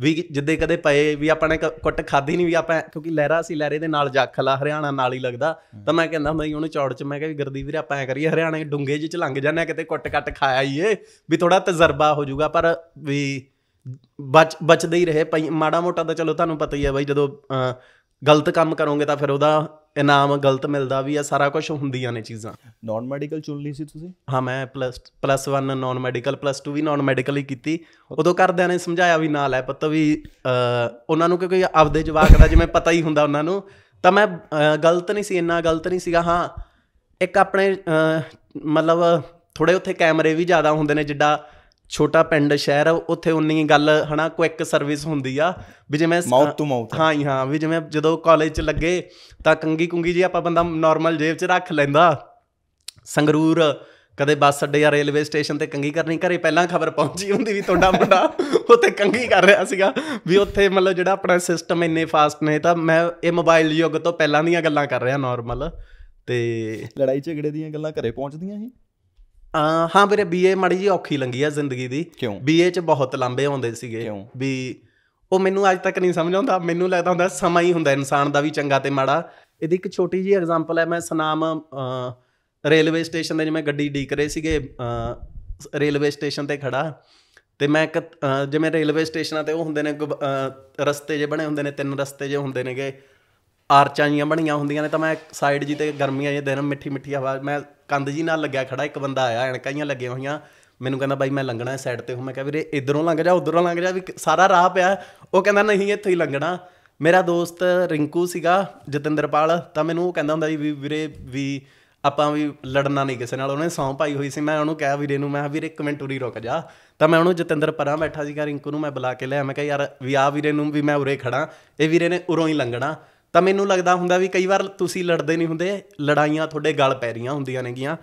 ਵੀ ਜਿੱਦੇ ਕਦੇ ਪਏ ਵੀ ਆਪਾਂ ਨੇ ਕੁੱਟ ਖਾਦੀ ਨਹੀਂ ਵੀ ਆਪਾਂ ਕਿਉਂਕਿ ਲਹਿਰਾ ਸੀ ਲਹਿਰੇ ਦੇ ਨਾਲ ਜੱਖਲਾ ਹਰਿਆਣਾ ਨਾਲ ਹੀ ਲੱਗਦਾ ਤਾਂ ਮੈਂ ਕਹਿੰਦਾ ਹੁੰਦਾ ਸੀ ਉਹਨੂੰ ਚੌੜ ਚ ਮੈਂ ਕਿਹਾ ਵੀ ਗੁਰਦੀਪ ਵੀਰ ਆਪਾਂ ਐ ਕਰੀਏ ਹਰਿਆਣੇ ਡੁੰਗੇ ਜਿੱਚ ਚ ਲੰਘ ਜਾਂਦੇ ਆ ਕਿਤੇ ਕੁੱਟ ਕੱਟ ਖਾਇਆ ਏ ਵੀ ਥੋੜਾ ਤਜਰਬਾ ਹੋ ਜਾਊਗਾ ਪਰ ਵੀ ਬਚ ਬਚਦੇ ਹੀ ਰਹੇ ਮਾੜਾ ਮੋਟਾ ਤਾਂ ਚਲੋ ਤੁਹਾਨੂੰ ਪਤਾ ਹੀ ਹੈ ਬਾਈ ਜਦੋਂ ਗਲਤ ਕੰਮ ਕਰੋਗੇ ਤਾਂ ਫਿਰ ਉਹਦਾ ਇਨਾਮ ਗਲਤ ਮਿਲਦਾ ਵੀ ਆ ਸਾਰਾ ਕੁਝ ਹੁੰਦੀਆਂ ਨੇ ਚੀਜ਼ਾਂ ਨਾਨ ਮੈਡੀਕਲ ਚੁਣ ਲਈ ਸੀ ਤੁਸੀਂ ਹਾਂ ਮੈਂ plus plus 1 non medical plus 2 ਵੀ ਨਾਨ ਮੈਡੀਕਲ ਹੀ ਕੀਤੀ ਉਦੋਂ ਕਰਦਿਆਂ ਨੇ ਸਮਝਾਇਆ ਵੀ ਨਾਲ ਹੈ ਪਤਾ ਵੀ ਉਹਨਾਂ ਨੂੰ ਕਿਉਂਕਿ ਆਪਦੇ ਜਵਾਕ ਦਾ ਜਿਵੇਂ ਪਤਾ ਹੀ ਹੁੰਦਾ ਉਹਨਾਂ ਨੂੰ ਤਾਂ ਮੈਂ ਗਲਤ ਨਹੀਂ ਸੀ ਇੰਨਾ ਗਲਤ ਨਹੀਂ ਸੀਗਾ ਹਾਂ ਇੱਕ ਆਪਣੇ ਮਤਲਬ ਥੋੜੇ ਉੱਥੇ ਕੈਮਰੇ ਵੀ ਜ਼ਿਆਦਾ ਹੁੰਦੇ ਨੇ ਜਿੱਡਾ ਛੋਟਾ ਪਿੰਡ ਸ਼ਹਿਰ ਆ ਉੱਥੇ ਉਨੀ ਗੱਲ ਹਨਾ ਕੁਇਕ ਸਰਵਿਸ ਹੁੰਦੀ ਆ ਵੀ ਜਿਵੇਂ ਮੌਤ ਤੋਂ ਮੌਤ ਹਾਂ ਹੀ ਹਾਂ ਵੀ ਜਿਵੇਂ ਜਦੋਂ ਕਾਲਜ ਚ ਲੱਗੇ ਤਾਂ ਕੰਗੀ ਕੁੰਗੀ ਜੀ ਆਪਾਂ ਬੰਦਾ ਨਾਰਮਲ ਜੇਬ ਚ ਰੱਖ ਲੈਂਦਾ ਸੰਗਰੂਰ ਕਦੇ ਬੱਸ ਅੱਡੇ ਜਾਂ ਰੇਲਵੇ ਸਟੇਸ਼ਨ ਤੇ ਕੰਗੀ ਕਰਨੀ ਘਰੇ ਪਹਿਲਾਂ ਖਬਰ ਪਹੁੰਚੀ ਹੁੰਦੀ ਵੀ ਤੁਹਾਡਾ ਮੁੰਡਾ ਉੱਥੇ ਕੰਗੀ ਕਰ ਰਿਹਾ ਸੀਗਾ ਵੀ ਉੱਥੇ ਮਤਲਬ ਜਿਹੜਾ ਆਪਣਾ ਸਿਸਟਮ ਇੰਨੇ ਫਾਸਟ ਨੇ ਤਾਂ ਮੈਂ ਇਹ ਮੋਬਾਈਲ ਯੁੱਗ ਤੋਂ ਪਹਿਲਾਂ ਦੀਆਂ ਗੱਲਾਂ ਕਰ ਰਿਹਾ ਨਾਰਮਲ ਤੇ ਲੜਾਈ ਝਗੜੇ ਦੀਆਂ ਗੱਲਾਂ ਘਰੇ ਪਹੁੰਚਦੀਆਂ ਸੀ ਹਾਂ ਵੀਰੇ ਬੀਏ ਮੜੀ ਜੀ ਔਖੀ ਲੰਗੀ ਆ ਜ਼ਿੰਦਗੀ ਦੀ ਬੀਏ ਚ ਬਹੁਤ ਲੰਬੇ ਹੁੰਦੇ ਸੀਗੇ ਵੀ ਉਹ ਮੈਨੂੰ ਅੱਜ ਤੱਕ ਨਹੀਂ ਸਮਝ ਆਉਂਦਾ ਮੈਨੂੰ ਲੱਗਦਾ ਹੁੰਦਾ ਸਮਾਂ ਹੀ ਹੁੰਦਾ ਇਨਸਾਨ ਦਾ ਵੀ ਚੰਗਾ ਤੇ ਮਾੜਾ ਇਹਦੀ ਇੱਕ ਛੋਟੀ ਜੀ ਐਗਜ਼ਾਮਪਲ ਹੈ ਮੈਂ ਸਨਾਮ ਰੇਲਵੇ ਸਟੇਸ਼ਨ ਤੇ ਜਿਵੇਂ ਗੱਡੀ ਡੀਕ ਰਹੇ ਸੀਗੇ ਰੇਲਵੇ ਸਟੇਸ਼ਨ ਤੇ ਖੜਾ ਤੇ ਮੈਂ ਇੱਕ ਜਿਵੇਂ ਰੇਲਵੇ ਸਟੇਸ਼ਨਾਂ ਤੇ ਉਹ ਹੁੰਦੇ ਨੇ ਰਸਤੇ ਜੇ ਬਣੇ ਹੁੰਦੇ ਨੇ ਤਿੰਨ ਰਸਤੇ ਜੇ ਹੁੰਦੇ ਨੇਗੇ ਆਰਚਾਂ ਜੀਆਂ ਬਣੀਆਂ ਹੁੰਦੀਆਂ ਨੇ ਤਾਂ ਮੈਂ ਸਾਈਡ ਜੀ ਤੇ ਗਰਮੀਆਂ ਜੇ ਦਿਨ ਮਿੱਠੀ ਮਿੱਠੀ ਹਵਾ ਮੈਂ ਕੰਧ ਜੀ ਨਾਲ ਲੱਗਿਆ ਖੜਾ ਇੱਕ ਬੰਦਾ ਆਇਆ ਐਨਕਾਂ ਹੀ ਲੱਗੀਆਂ ਹੋਈਆਂ ਮੈਨੂੰ ਕਹਿੰਦਾ ਬਾਈ ਮੈਂ ਲੰਘਣਾ ਸਾਈਡ ਤੇ ਹੁਣ ਮੈਂ ਕਿਹਾ ਵੀਰੇ ਇਧਰੋਂ ਲੰਘ ਜਾ ਉਧਰੋਂ ਲੰਘ ਜਾ ਵੀ ਸਾਰਾ ਰਾਹ ਪਿਆ ਉਹ ਕਹਿੰਦਾ ਨਹੀਂ ਇੱਥੇ ਹੀ ਲੰਘਣਾ ਮੇਰਾ ਦੋਸਤ ਰਿੰਕੂ ਸੀਗਾ ਜਤਿੰਦਰਪਾਲ ਤਾਂ ਮੈਨੂੰ ਉਹ ਕਹਿੰਦਾ ਹੁੰਦਾ ਵੀ ਵੀਰੇ ਵੀ ਆਪਾਂ ਵੀ ਲੜਨਾ ਨਹੀਂ ਕਿਸੇ ਨਾਲ ਉਹਨੇ ਸੌਂ ਪਾਈ ਹੋਈ ਸੀ ਮੈਂ ਉਹਨੂੰ ਕਿਹਾ ਵੀਰੇ ਨੂੰ ਮੈਂ ਵੀਰੇ ਇੱਕ ਮਿੰਟ ਉਰੀ ਰੁਕ ਜਾ ਤਾਂ ਮੈਂ ਉਹਨੂੰ ਜਤਿੰਦਰ ਪਰਾਂ ਬੈਠਾ ਸੀਗਾ ਰਿੰਕੂ ਨੂੰ ਮੈਂ ਬੁਲਾ ਕੇ ਲਿਆ ਮੈਂ ਕਿਹਾ ਯਾਰ ਵੀ ਆ ਵੀਰੇ ਨੂੰ ਵੀ ਮੈਂ ਉਰੇ ਖੜਾ ਇਹ ਵੀਰੇ ਨੇ ਉਰੋਂ ਹੀ ਲੰਘਣਾ ਤਾਂ ਮੈਨੂੰ ਲੱਗਦਾ ਹੁੰਦਾ ਵੀ ਕਈ ਵਾਰ ਤੁਸੀਂ ਲੜਦੇ ਨਹੀਂ ਹੁੰਦੇ ਲੜਾਈਆਂ ਤੁਹਾਡੇ ਗਲ ਪੈ ਰੀਆਂ ਹੁੰਦੀਆਂ ਨੇਗੀਆਂ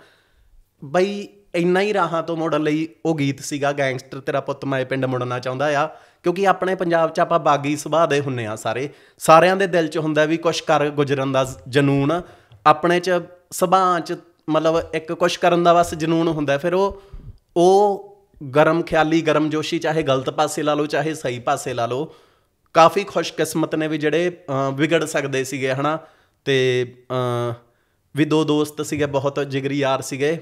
ਬਈ ਇੰਨਾ ਹੀ ਰਾਹਾਂ ਤੋਂ ਮੋੜਨ ਲਈ ਉਹ ਗੀਤ ਸੀਗਾ ਗੈਂਗਸਟਰ ਤੇਰਾ ਪੁੱਤ ਮਾਏ ਪਿੰਡ ਮੁੜਨਾ ਚਾਹੁੰਦਾ ਆ ਕਿਉਂਕਿ ਆਪਣੇ ਪੰਜਾਬ 'ਚ ਆਪਾਂ ਬਾਗੀ ਸੁਭਾਅ ਦੇ ਹੁੰਨੇ ਆ ਸਾਰੇ ਸਾਰਿਆਂ ਦੇ ਦਿਲ 'ਚ ਹੁੰਦਾ ਵੀ ਕੁਛ ਕਰ ਗੁਜਰਨ ਦਾ ਜਨੂਨ ਆਪਣੇ 'ਚ ਸੁਭਾਅ 'ਚ ਮਤਲਬ ਇੱਕ ਕੁਛ ਕਰਨ ਦਾ ਬਸ ਜਨੂਨ ਹੁੰਦਾ ਫਿਰ ਉਹ ਉਹ ਗਰਮ ਖਿਆਲੀ ਗਰਮ ਜੋਸ਼ੀ ਚਾਹੇ ਗਲਤ ਪਾਸੇ ਲਾ ਲਓ ਚਾਹੇ ਸਹੀ ਪਾਸੇ ਲਾ ਲਓ ਕਾਫੀ ਖੁਸ਼ਕਿਸਮਤ ਨੇ ਵੀ ਜਿਹੜੇ ਵਿਗੜ ਸਕਦੇ ਸੀਗੇ ਹਨਾ ਤੇ ਵੀ ਦੋ ਦੋਸਤ ਸੀਗੇ ਬਹੁਤ ਜਿਗਰੀ ਯਾਰ ਸੀਗੇ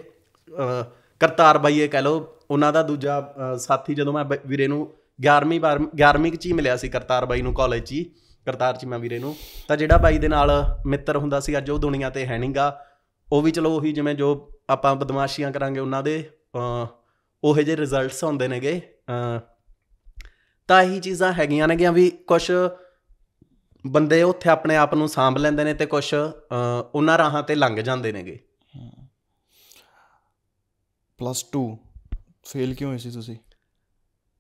ਕਰਤਾਰ ਬਾਈਏ ਕਹ ਲੋ ਉਹਨਾਂ ਦਾ ਦੂਜਾ ਸਾਥੀ ਜਦੋਂ ਮੈਂ ਵੀਰੇ ਨੂੰ 11ਵੀਂ ਵਾਰ 11ਵੀਂ ਚ ਹੀ ਮਿਲਿਆ ਸੀ ਕਰਤਾਰ ਬਾਈ ਨੂੰ ਕਾਲਜ 'ਚ ਕਰਤਾਰ 'ਚ ਮੈਂ ਵੀਰੇ ਨੂੰ ਤਾਂ ਜਿਹੜਾ ਬਾਈ ਦੇ ਨਾਲ ਮਿੱਤਰ ਹੁੰਦਾ ਸੀ ਅੱਜ ਉਹ ਦੁਨੀਆ ਤੇ ਹੈ ਨਹੀਂਗਾ ਉਹ ਵੀ ਚਲੋ ਉਹੀ ਜਿਵੇਂ ਜੋ ਆਪਾਂ ਬਦਮਾਸ਼ੀਆਂ ਕਰਾਂਗੇ ਉਹਨਾਂ ਦੇ ਉਹੋ ਜਿਹੇ ਰਿਜ਼ਲਟਸ ਹੁੰਦੇ ਨੇਗੇ ਤਾਂ ਇਹੀ ਚੀਜ਼ਾਂ ਹੈਗੀਆਂ ਨੇ ਕਿ ਵੀ ਕੁਝ ਬੰਦੇ ਉੱਥੇ ਆਪਣੇ ਆਪ ਨੂੰ ਸਾਂਭ ਲੈਂਦੇ ਨੇ ਤੇ ਕੁਝ ਉਹਨਾਂ ਰਾਹਾਂ ਤੇ ਲੰਘ ਜਾਂਦੇ ਨੇਗੇ ਪਲੱਸ 2 ਫੇਲ ਕਿਉਂ ਹੋਏ ਸੀ ਤੁਸੀਂ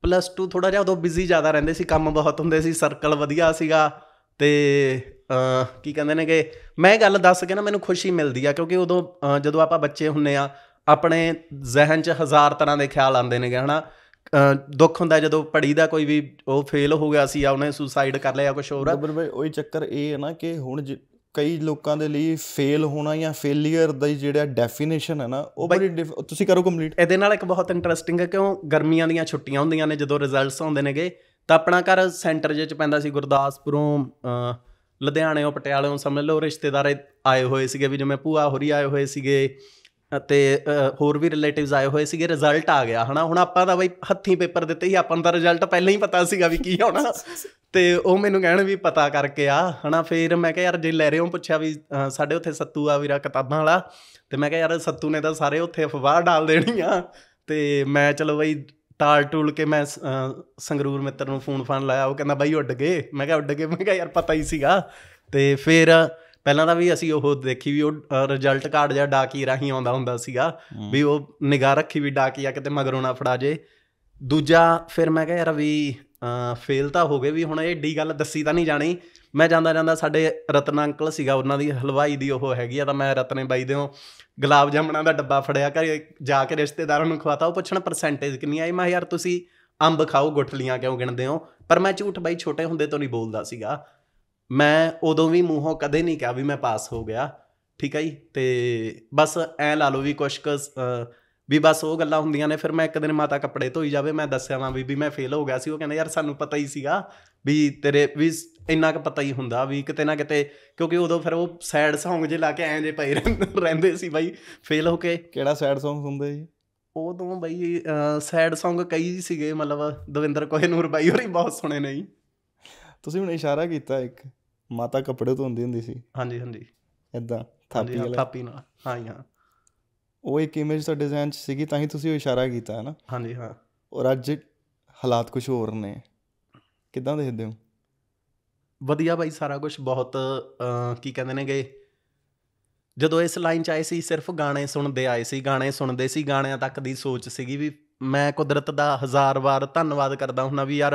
ਪਲੱਸ 2 ਥੋੜਾ ਜਿਹਾ ਉਦੋਂ ਬਿਜ਼ੀ ਜ਼ਿਆਦਾ ਰਹਿੰਦੇ ਸੀ ਕੰਮ ਬਹੁਤ ਹੁੰਦੇ ਸੀ ਸਰਕਲ ਵਧੀਆ ਸੀਗਾ ਤੇ ਕੀ ਕਹਿੰਦੇ ਨੇ ਕਿ ਮੈਂ ਗੱਲ ਦੱਸ ਕੇ ਨਾ ਮੈਨੂੰ ਖੁਸ਼ੀ ਮਿਲਦੀ ਆ ਕਿਉਂਕਿ ਉਦੋਂ ਜਦੋਂ ਆਪਾਂ ਬੱਚੇ ਹੁੰਨੇ ਆ ਆਪਣੇ ਜ਼ਿਹਨ 'ਚ ਹਜ਼ਾਰ ਤਰ੍ਹਾਂ ਦੇ ਖਿਆਲ ਆਉਂਦੇ ਨੇਗੇ ਹਨਾ ਦੁੱਖ ਹੁੰਦਾ ਜਦੋਂ ਪੜੀ ਦਾ ਕੋਈ ਵੀ ਉਹ ਫੇਲ ਹੋ ਗਿਆ ਸੀ ਆ ਉਹਨੇ ਸੁਸਾਈਡ ਕਰ ਲਿਆ ਕੁਝ ਹੋਰ ਗੱਬਰ ਬਾਈ ਉਹੀ ਚੱਕਰ ਇਹ ਹੈ ਨਾ ਕਿ ਹੁਣ ਕਈ ਲੋਕਾਂ ਦੇ ਲਈ ਫੇਲ ਹੋਣਾ ਜਾਂ ਫੇਲਿਅਰ ਦਾ ਜਿਹੜਾ ਡੈਫੀਨੇਸ਼ਨ ਹੈ ਨਾ ਉਹ ਬੜੀ ਤੁਸੀਂ ਕਰੋ ਕੰਪਲੀਟ ਇਹਦੇ ਨਾਲ ਇੱਕ ਬਹੁਤ ਇੰਟਰਸਟਿੰਗ ਹੈ ਕਿਉਂ ਗਰਮੀਆਂ ਦੀਆਂ ਛੁੱਟੀਆਂ ਹੁੰਦੀਆਂ ਨੇ ਜਦੋਂ ਰਿਜ਼ਲਟਸ ਆਉਂਦੇ ਨੇਗੇ ਤਾਂ ਆਪਣਾ ਘਰ ਸੈਂਟਰ ਜਿਹੇ ਚ ਪੈਂਦਾ ਸੀ ਗੁਰਦਾਸਪੁਰੋਂ ਲੁਧਿਆਣੇੋਂ ਪਟਿਆਲੇੋਂ ਸਮਝ ਲਓ ਰਿਸ਼ਤੇਦਾਰ ਆਏ ਹੋਏ ਸੀਗੇ ਵੀ ਜਿਵੇਂ ਭੂਆ ਹੋਰੀ ਆਏ ਹੋਏ ਸੀਗੇ ਅਤੇ ਹੋਰ ਵੀ ਰਿਲੇਟਿਵਸ ਆਏ ਹੋਏ ਸੀਗੇ ਰਿਜ਼ਲਟ ਆ ਗਿਆ ਹਨਾ ਹੁਣ ਆਪਾਂ ਤਾਂ ਬਈ ਹੱਥੀਂ ਪੇਪਰ ਦਿੱਤੇ ਸੀ ਆਪਾਂ ਨੂੰ ਤਾਂ ਰਿਜ਼ਲਟ ਪਹਿਲਾਂ ਹੀ ਪਤਾ ਸੀਗਾ ਵੀ ਕੀ ਆਉਣਾ ਤੇ ਉਹ ਮੈਨੂੰ ਕਹਿਣ ਵੀ ਪਤਾ ਕਰਕੇ ਆ ਹਨਾ ਫੇਰ ਮੈਂ ਕਿਹਾ ਯਾਰ ਜੇ ਲੈ ਰਹੇ ਹੋ ਪੁੱਛਿਆ ਵੀ ਸਾਡੇ ਉੱਥੇ ਸੱਤੂ ਆ ਵੀਰਾ ਕਿਤਾਬਾਂ ਵਾਲਾ ਤੇ ਮੈਂ ਕਿਹਾ ਯਾਰ ਸੱਤੂ ਨੇ ਤਾਂ ਸਾਰੇ ਉੱਥੇ ਅਫਵਾਹ ਡਾਲ ਦੇਣੀ ਆ ਤੇ ਮੈਂ ਚਲੋ ਬਈ ਟਾਲ ਟੂਲ ਕੇ ਮੈਂ ਸੰਗਰੂਰ ਮਿੱਤਰ ਨੂੰ ਫੋਨ ਫਾਨ ਲਾਇਆ ਉਹ ਕਹਿੰਦਾ ਬਾਈ ਉੱਡ ਗਏ ਮੈਂ ਕਿਹਾ ਉੱਡ ਗਏ ਮੈਂ ਕਿਹਾ ਯਾਰ ਪਤਾ ਹੀ ਸੀਗਾ ਤੇ ਫੇਰ ਪਹਿਲਾਂ ਤਾਂ ਵੀ ਅਸੀਂ ਉਹ ਦੇਖੀ ਵੀ ਉਹ ਰਿਜ਼ਲਟ ਕਾਰਡ ਜਾਂ ਡਾਕੀ ਰਾਹੀਂ ਆਉਂਦਾ ਹੁੰਦਾ ਸੀਗਾ ਵੀ ਉਹ ਨਿਗਾਹ ਰੱਖੀ ਵੀ ਡਾਕੀ ਆ ਕਿਤੇ ਮਗਰੋਂ ਨਾ ਫੜਾ ਜੇ ਦੂਜਾ ਫਿਰ ਮੈਂ ਕਿਹਾ ਯਾਰ ਵੀ ਫੇਲ ਤਾਂ ਹੋ ਗਏ ਵੀ ਹੁਣ ਇਹ ਡੀ ਗੱਲ ਦੱਸੀ ਤਾਂ ਨਹੀਂ ਜਾਣੀ ਮੈਂ ਜਾਂਦਾ ਜਾਂਦਾ ਸਾਡੇ ਰਤਨ ਅੰਕਲ ਸੀਗਾ ਉਹਨਾਂ ਦੀ ਹਲਵਾਈ ਦੀ ਉਹ ਹੈਗੀ ਆ ਤਾਂ ਮੈਂ ਰਤਨੇ ਬਾਈ ਉਹ ਗੁਲਾਬ ਜਾਮਣਾ ਦਾ ਡੱਬਾ ਫੜਿਆ ਘਰੇ ਜਾ ਕੇ ਰਿਸ਼ਤੇਦਾਰਾਂ ਨੂੰ ਖਵਾਤਾ ਉਹ ਪੁੱਛਣ ਪਰਸੈਂਟੇਜ ਕਿੰਨੀ ਆਈ ਮੈਂ ਯਾਰ ਤੁਸੀਂ ਅੰਬ ਖਾਓ ਗੁੱਠਲੀਆਂ ਕਿਉਂ ਗਿਣਦੇ ਹੋ ਪਰ ਮੈਂ ਝੂਠ ਬਾਈ ਛੋਟੇ ਹੁੰਦੇ ਤੋਂ ਨਹੀਂ ਬੋਲਦਾ ਸੀਗਾ ਮੈਂ ਉਦੋਂ ਵੀ ਮੂੰਹੋਂ ਕਦੇ ਨਹੀਂ ਕਿਹਾ ਵੀ ਮੈਂ ਪਾਸ ਹੋ ਗਿਆ ਠੀਕ ਹੈ ਜੀ ਤੇ ਬਸ ਐ ਲਾ ਲਓ ਵੀ ਕੁਛ ਕੁ ਵੀ ਬਸ ਉਹ ਗੱਲਾਂ ਹੁੰਦੀਆਂ ਨੇ ਫਿਰ ਮੈਂ ਇੱਕ ਦਿਨ ਮਾਤਾ ਕੱਪੜੇ ਧੋਈ ਜਾਵੇ ਮੈਂ ਦੱਸਿਆ ਵਾਂ ਵੀ ਵੀ ਮੈਂ ਫੇਲ ਹੋ ਗਿਆ ਸੀ ਉਹ ਕਹਿੰਦਾ ਯਾਰ ਸਾਨੂੰ ਪਤਾ ਹੀ ਸੀਗਾ ਵੀ ਤੇਰੇ ਵੀ ਇੰਨਾ ਕੁ ਪਤਾ ਹੀ ਹੁੰਦਾ ਵੀ ਕਿਤੇ ਨਾ ਕਿਤੇ ਕਿਉਂਕਿ ਉਦੋਂ ਫਿਰ ਉਹ ਸੈਡ Song ਜੇ ਲਾ ਕੇ ਐਂ ਜੇ ਪਈ ਰਹਿੰਦੇ ਸੀ ਬਾਈ ਫੇਲ ਹੋ ਕੇ ਕਿਹੜਾ ਸੈਡ Song ਹੁੰਦੇ ਜੀ ਉਦੋਂ ਬਾਈ ਸੈਡ Song ਕਈ ਸੀਗੇ ਮਤਲਬ ਦਵਿੰਦਰ ਕੋਹਨੂਰ ਬਾਈ ਹੋਰੀ ਬਹੁਤ ਸੁਣੇ ਨੇ ਜੀ ਤੁਸੀਂ ਹੁਣ ਇਸ਼ਾਰਾ ਕੀਤਾ ਇੱਕ ਮਾਤਾ ਕੱਪੜੇ ਧੋਂਦੀ ਹੁੰਦੀ ਸੀ ਹਾਂਜੀ ਹਾਂਜੀ ਇਦਾਂ ਥਾਪੀ ਨਾਲ ਥਾਪੀ ਨਾਲ ਹਾਂ ਹਾਂ ਉਹ ਇੱਕ ਇਮੇਜ ਤਾਂ ਡਿਜ਼ਾਈਨ 'ਚ ਸੀਗੀ ਤਾਂ ਹੀ ਤੁਸੀਂ ਉਹ ਇਸ਼ਾਰਾ ਕੀਤਾ ਹੈ ਨਾ ਹਾਂਜੀ ਹਾਂ ਔਰ ਅੱਜ ਹਾਲਾਤ ਕੁਝ ਹੋਰ ਨੇ ਕਿੱਦਾਂ ਦੇਖਦੇ ਹੋ ਵਧੀਆ ਬਾਈ ਸਾਰਾ ਕੁਝ ਬਹੁਤ ਕੀ ਕਹਿੰਦੇ ਨੇ ਗਏ ਜਦੋਂ ਇਸ ਲਾਈਨ 'ਚ ਆਏ ਸੀ ਸਿਰਫ ਗਾਣੇ ਸੁਣਦੇ ਆਏ ਸੀ ਗਾਣੇ ਸੁਣਦੇ ਸੀ ਗਾਣਿਆਂ ਤੱਕ ਦੀ ਸੋਚ ਸੀਗੀ ਵੀ ਮੈਂ ਕੁਦਰਤ ਦਾ ਹਜ਼ਾਰ ਵਾਰ ਧੰਨਵਾਦ ਕਰਦਾ ਹੁਣਾ ਵੀ ਯਾਰ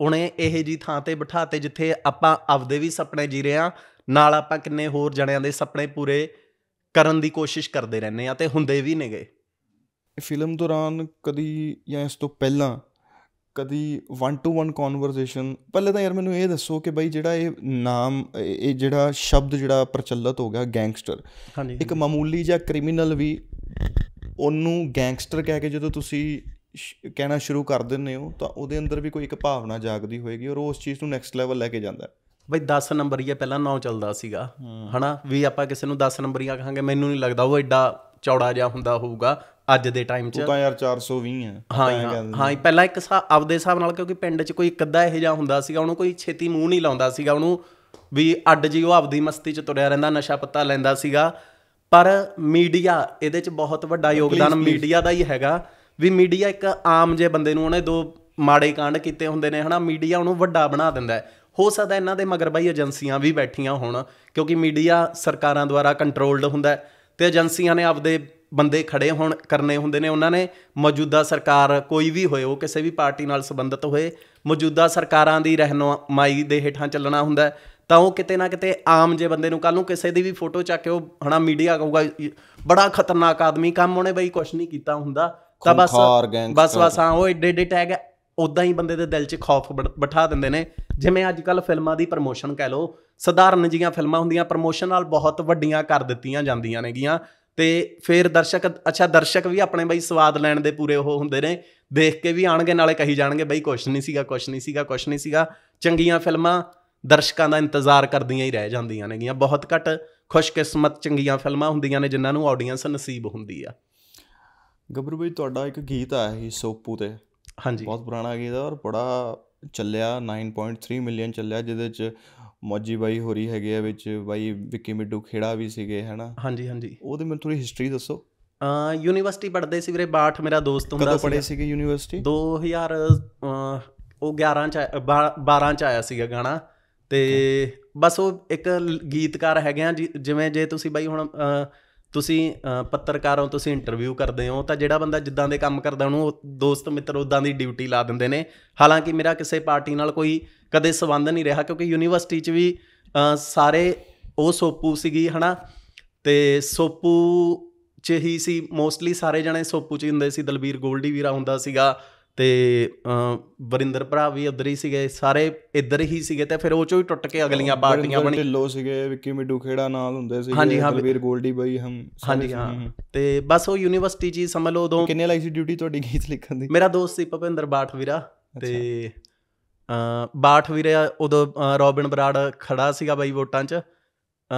ਉਹਨੇ ਇਹ ਜੀ ਥਾਂ ਤੇ ਬਿਠਾਤੇ ਜਿੱਥੇ ਆਪਾਂ ਆਪਦੇ ਵੀ ਸੁਪਨੇ ਜੀ ਰਹੇ ਆ ਨਾਲ ਆਪਾਂ ਕਿੰਨੇ ਹੋਰ ਜਣਿਆਂ ਦੇ ਸੁਪਨੇ ਪੂਰੇ ਕਰਨ ਦੀ ਕੋਸ਼ਿਸ਼ ਕਰਦੇ ਰਹਿੰਨੇ ਆ ਤੇ ਹੁੰਦੇ ਵੀ ਨੇਗੇ ਫਿਲਮ ਦੌਰਾਨ ਕਦੀ ਜਾਂ ਇਸ ਤੋਂ ਪਹਿਲਾਂ ਕਦੀ 1 ਟੂ 1 ਕਨਵਰਸੇਸ਼ਨ ਪਹਿਲੇ ਤਾਂ ਯਾਰ ਮੈਨੂੰ ਇਹ ਦੱਸੋ ਕਿ ਬਈ ਜਿਹੜਾ ਇਹ ਨਾਮ ਇਹ ਜਿਹੜਾ ਸ਼ਬਦ ਜਿਹੜਾ ਪ੍ਰਚਲਿਤ ਹੋ ਗਿਆ ਗੈਂਗਸਟਰ ਇੱਕ ਮਾਮੂਲੀ ਜਿਹਾ ਕ੍ਰਿਮੀਨਲ ਵੀ ਉਹਨੂੰ ਗੈਂਗਸਟਰ ਕਹਿ ਕੇ ਜਦੋਂ ਤੁਸੀਂ ਕਹਿਣਾ ਸ਼ੁਰੂ ਕਰ ਦਿੰਨੇ ਹੋ ਤਾਂ ਉਹਦੇ ਅੰਦਰ ਵੀ ਕੋਈ ਇੱਕ ਭਾਵਨਾ ਜਾਗਦੀ ਹੋਏਗੀ ਔਰ ਉਸ ਚੀਜ਼ ਨੂੰ ਨੈਕਸਟ ਲੈਵਲ ਲੈ ਕੇ ਜਾਂਦਾ ਬਈ 10 ਨੰਬਰੀਆ ਪਹਿਲਾਂ 9 ਚੱਲਦਾ ਸੀਗਾ ਹਨਾ ਵੀ ਆਪਾਂ ਕਿਸੇ ਨੂੰ 10 ਨੰਬਰੀਆ ਕਹਾਂਗੇ ਮੈਨੂੰ ਨਹੀਂ ਲੱਗਦਾ ਉਹ ਐਡਾ ਚੌੜਾ ਜਿਹਾ ਹੁੰਦਾ ਹੋਊਗਾ ਅੱਜ ਦੇ ਟਾਈਮ 'ਚ ਤਾਂ ਯਾਰ 420 ਆ ਹਾਂ ਹਾਂ ਪਹਿਲਾਂ ਇੱਕ ਆਪਦੇ ਹਿਸਾਬ ਨਾਲ ਕਿਉਂਕਿ ਪਿੰਡ 'ਚ ਕੋਈ ਇੱਕ ਇਹ ਇਹੋ ਜਿਹਾ ਹੁੰਦਾ ਸੀਗਾ ਉਹਨੂੰ ਕੋਈ ਛੇਤੀ ਮੂੰਹ ਨਹੀਂ ਲਾਉਂਦਾ ਸੀਗਾ ਉਹਨੂੰ ਵੀ ਅੱਡ ਜੀ ਉਹ ਆਪਦੀ ਮਸਤੀ 'ਚ ਤੁਰਿਆ ਰਹਿੰਦਾ ਨਸ਼ਾ ਪੱਤਾ ਲੈਂਦਾ ਸੀਗਾ ਪਰ ਮੀਡੀਆ ਇਹਦੇ 'ਚ ਬਹੁਤ ਵੱਡਾ ਯੋਗਦਾਨ ਮੀਡੀਆ ਦਾ ਹੀ ਹੈਗਾ ਵੀ ਮੀਡੀਆ ਇੱਕ ਆਮ ਜੇ ਬੰਦੇ ਨੂੰ ਉਹਨੇ ਦੋ ਮਾੜੇ ਕਾਂਡ ਕੀਤੇ ਹੁੰਦੇ ਨੇ ਹਨਾ ਮੀਡੀਆ ਉਹਨੂੰ ਵੱਡਾ ਬਣਾ ਦਿੰਦਾ ਹੋ ਸਕਦਾ ਇਹਨਾਂ ਦੇ ਮਗਰ ਬਾਈ ਏਜੰਸੀਆਂ ਵੀ ਬੈਠੀਆਂ ਹੋਣ ਕਿਉਂਕਿ ਮੀਡੀਆ ਸਰਕਾਰਾਂ ਦੁਆਰਾ ਕੰਟਰੋਲਡ ਹੁੰਦਾ ਤੇ ਏਜੰਸੀਆਂ ਨੇ ਆਪਦੇ ਬੰਦੇ ਖੜੇ ਹੋਣ ਕਰਨੇ ਹੁੰਦੇ ਨੇ ਉਹਨਾਂ ਨੇ ਮੌਜੂਦਾ ਸਰਕਾਰ ਕੋਈ ਵੀ ਹੋਏ ਉਹ ਕਿਸੇ ਵੀ ਪਾਰਟੀ ਨਾਲ ਸੰਬੰਧਿਤ ਹੋਏ ਮੌਜੂਦਾ ਸਰਕਾਰਾਂ ਦੀ ਰਹਿਨਮਾਈ ਦੇ ਹੇਠਾਂ ਚੱਲਣਾ ਹੁੰਦਾ ਤਾਂ ਉਹ ਕਿਤੇ ਨਾ ਕਿਤੇ ਆਮ ਜੇ ਬੰਦੇ ਨੂੰ ਕੱਲ ਨੂੰ ਕਿਸੇ ਦੀ ਵੀ ਫੋਟੋ ਚੱਕ ਕੇ ਉਹ ਹਣਾ ਮੀਡੀਆ ਕਹੂਗਾ ਬੜਾ ਖਤਰਨਾਕ ਆਦਮੀ ਕੰਮ ਉਹਨੇ ਬਈ ਕੁਝ ਨਹੀਂ ਕੀਤਾ ਹੁੰਦਾ ਤਾਂ ਬਸ ਬਸ ਬਸ ਹਾਂ ਉਹ ਏਡੇ ਏਡੇ ਟੈਗ ਉਦਾਂ ਹੀ ਬੰਦੇ ਦੇ ਦਿਲ 'ਚ ਖੌਫ ਬਿਠਾ ਦਿੰਦੇ ਨੇ ਜਿਵੇਂ ਅੱਜ ਕੱਲ ਫਿਲਮਾਂ ਦੀ ਪ੍ਰਮੋਸ਼ਨ ਕਹਿ ਲੋ ਸਧਾਰਨ ਜੀਆਂ ਫਿਲਮਾਂ ਹੁੰਦੀਆਂ ਪ੍ਰਮੋਸ਼ਨ ਨਾਲ ਬਹੁਤ ਵੱਡੀਆਂ ਕਰ ਦਿੱਤੀਆਂ ਜਾਂਦੀਆਂ ਨੇਗੀਆਂ ਤੇ ਫਿਰ ਦਰਸ਼ਕ ਅੱਛਾ ਦਰਸ਼ਕ ਵੀ ਆਪਣੇ ਬਈ ਸਵਾਦ ਲੈਣ ਦੇ ਪੂਰੇ ਉਹ ਹੁੰਦੇ ਨੇ ਦੇਖ ਕੇ ਵੀ ਆਣਗੇ ਨਾਲੇ ਕਹੀ ਜਾਣਗੇ ਬਈ ਕੁਛ ਨਹੀਂ ਸੀਗਾ ਕੁਛ ਨਹੀਂ ਸੀਗਾ ਕੁਛ ਨਹੀਂ ਸੀਗਾ ਚੰਗੀਆਂ ਫਿਲਮਾਂ ਦਰਸ਼ਕਾਂ ਦਾ ਇੰਤਜ਼ਾਰ ਕਰਦੀਆਂ ਹੀ ਰਹਿ ਜਾਂਦੀਆਂ ਨੇਗੀਆਂ ਬਹੁਤ ਘੱਟ ਖੁਸ਼ਕਿਸਮਤ ਚੰਗੀਆਂ ਫਿਲਮਾਂ ਹੁੰਦੀਆਂ ਨੇ ਜਿਨ੍ਹਾਂ ਨੂੰ ਆਡੀਅנס ਨਸੀਬ ਹੁੰਦੀ ਆ ਗੱਭਰੂ ਬਈ ਤੁਹਾਡਾ ਇੱਕ ਗੀਤ ਆਇਆ ਸੀ ਸੋਪੂ ਤੇ ਹਾਂਜੀ ਬਹੁਤ ਪੁਰਾਣਾ ਗੀਤ ਹੈ ਔਰ ਬੜਾ ਚੱਲਿਆ 9.3 ਮਿਲੀਅਨ ਚੱਲਿਆ ਜਿਹਦੇ ਚ ਮੌਜੀ ਬਾਈ ਹੋਰੀ ਹੈਗੇ ਆ ਵਿੱਚ ਬਾਈ ਵਿੱਕੀ ਮਿੱਡੂ ਖੇੜਾ ਵੀ ਸੀਗੇ ਹਨਾ ਹਾਂਜੀ ਹਾਂਜੀ ਉਹਦੇ ਮੈਨੂੰ ਥੋੜੀ ਹਿਸਟਰੀ ਦੱਸੋ ਆ ਯੂਨੀਵਰਸਿਟੀ ਪੜ੍ਹਦੇ ਸੀ ਵੀਰੇ ਬਾਠ ਮੇਰਾ ਦੋਸਤ ਹੁੰਦਾ ਸੀ ਕਦੋਂ ਪੜ੍ਹੇ ਸੀਗੇ ਯੂਨੀਵਰਸਿਟੀ 2000 ਉਹ 11 ਚ 12 ਚ ਆਇਆ ਸੀਗਾ ਗਾਣਾ ਤੇ ਬਸ ਉਹ ਇੱਕ ਗੀਤਕਾਰ ਹੈਗੇ ਆ ਜਿਵੇਂ ਜੇ ਤੁਸੀਂ ਬਾਈ ਹੁਣ ਤੁਸੀਂ ਪੱਤਰਕਾਰਾਂ ਤੁਸੀਂ ਇੰਟਰਵਿਊ ਕਰਦੇ ਹੋ ਤਾਂ ਜਿਹੜਾ ਬੰਦਾ ਜਿੱਦਾਂ ਦੇ ਕੰਮ ਕਰਦਾ ਉਹਨੂੰ ਦੋਸਤ ਮਿੱਤਰ ਉਦਾਂ ਦੀ ਡਿਊਟੀ ਲਾ ਦਿੰਦੇ ਨੇ ਹਾਲਾਂਕਿ ਮੇਰਾ ਕਿਸੇ ਪਾਰਟੀ ਨਾਲ ਕੋਈ ਕਦੇ ਸਬੰਧ ਨਹੀਂ ਰਿਹਾ ਕਿਉਂਕਿ ਯੂਨੀਵਰਸਿਟੀ 'ਚ ਵੀ ਸਾਰੇ ਉਹ ਸੋਪੂ ਸੀਗੀ ਹਨਾ ਤੇ ਸੋਪੂ ਚ ਹੀ ਸੀ ਮੋਸਟਲੀ ਸਾਰੇ ਜਣੇ ਸੋਪੂ ਚ ਹੁੰਦੇ ਸੀ ਦਲਬੀਰ ਗੋਲਡੀ ਵੀਰਾ ਹੁੰਦਾ ਸੀਗਾ ਤੇ ਵਰਿੰਦਰ ਭਰਾ ਵੀ ਉਧਰ ਹੀ ਸੀਗੇ ਸਾਰੇ ਇੱਧਰ ਹੀ ਸੀਗੇ ਤੇ ਫਿਰ ਉਹ ਚੋਂ ਹੀ ਟੁੱਟ ਕੇ ਅਗਲੀਆਂ ਪਾਰਟੀਆਂ ਬਣੀ ਢਿੱਲੋ ਸੀਗੇ ਵਿੱਕੀ ਮਿੱਡੂ ਖੇੜਾ ਨਾਲ ਹੁੰਦੇ ਸੀਗੇ ਹਾਂਜੀ ਹਾਂ ਵੀਰ ਗੋਲਡੀ ਬਾਈ ਹਮ ਹਾਂਜੀ ਹਾਂ ਤੇ ਬਸ ਉਹ ਯੂਨੀਵਰਸਿਟੀ ਜੀ ਸਮਝ ਲਓ ਉਦੋਂ ਕਿੰਨੇ ਲਾਈ ਸੀ ਡਿਊਟੀ ਤੁਹਾਡੀ ਗੀਤ ਲਿਖਣ ਦੀ ਮੇਰਾ ਦੋਸਤ ਸੀ ਭਪਿੰਦਰ ਬਾਠ ਵੀਰਾ ਤੇ ਬਾਠ ਵੀਰਾ ਉਦੋਂ ਰੋਬਿਨ ਬਰਾੜ ਖੜਾ ਸੀਗਾ ਬਾਈ ਵੋਟਾਂ 'ਚ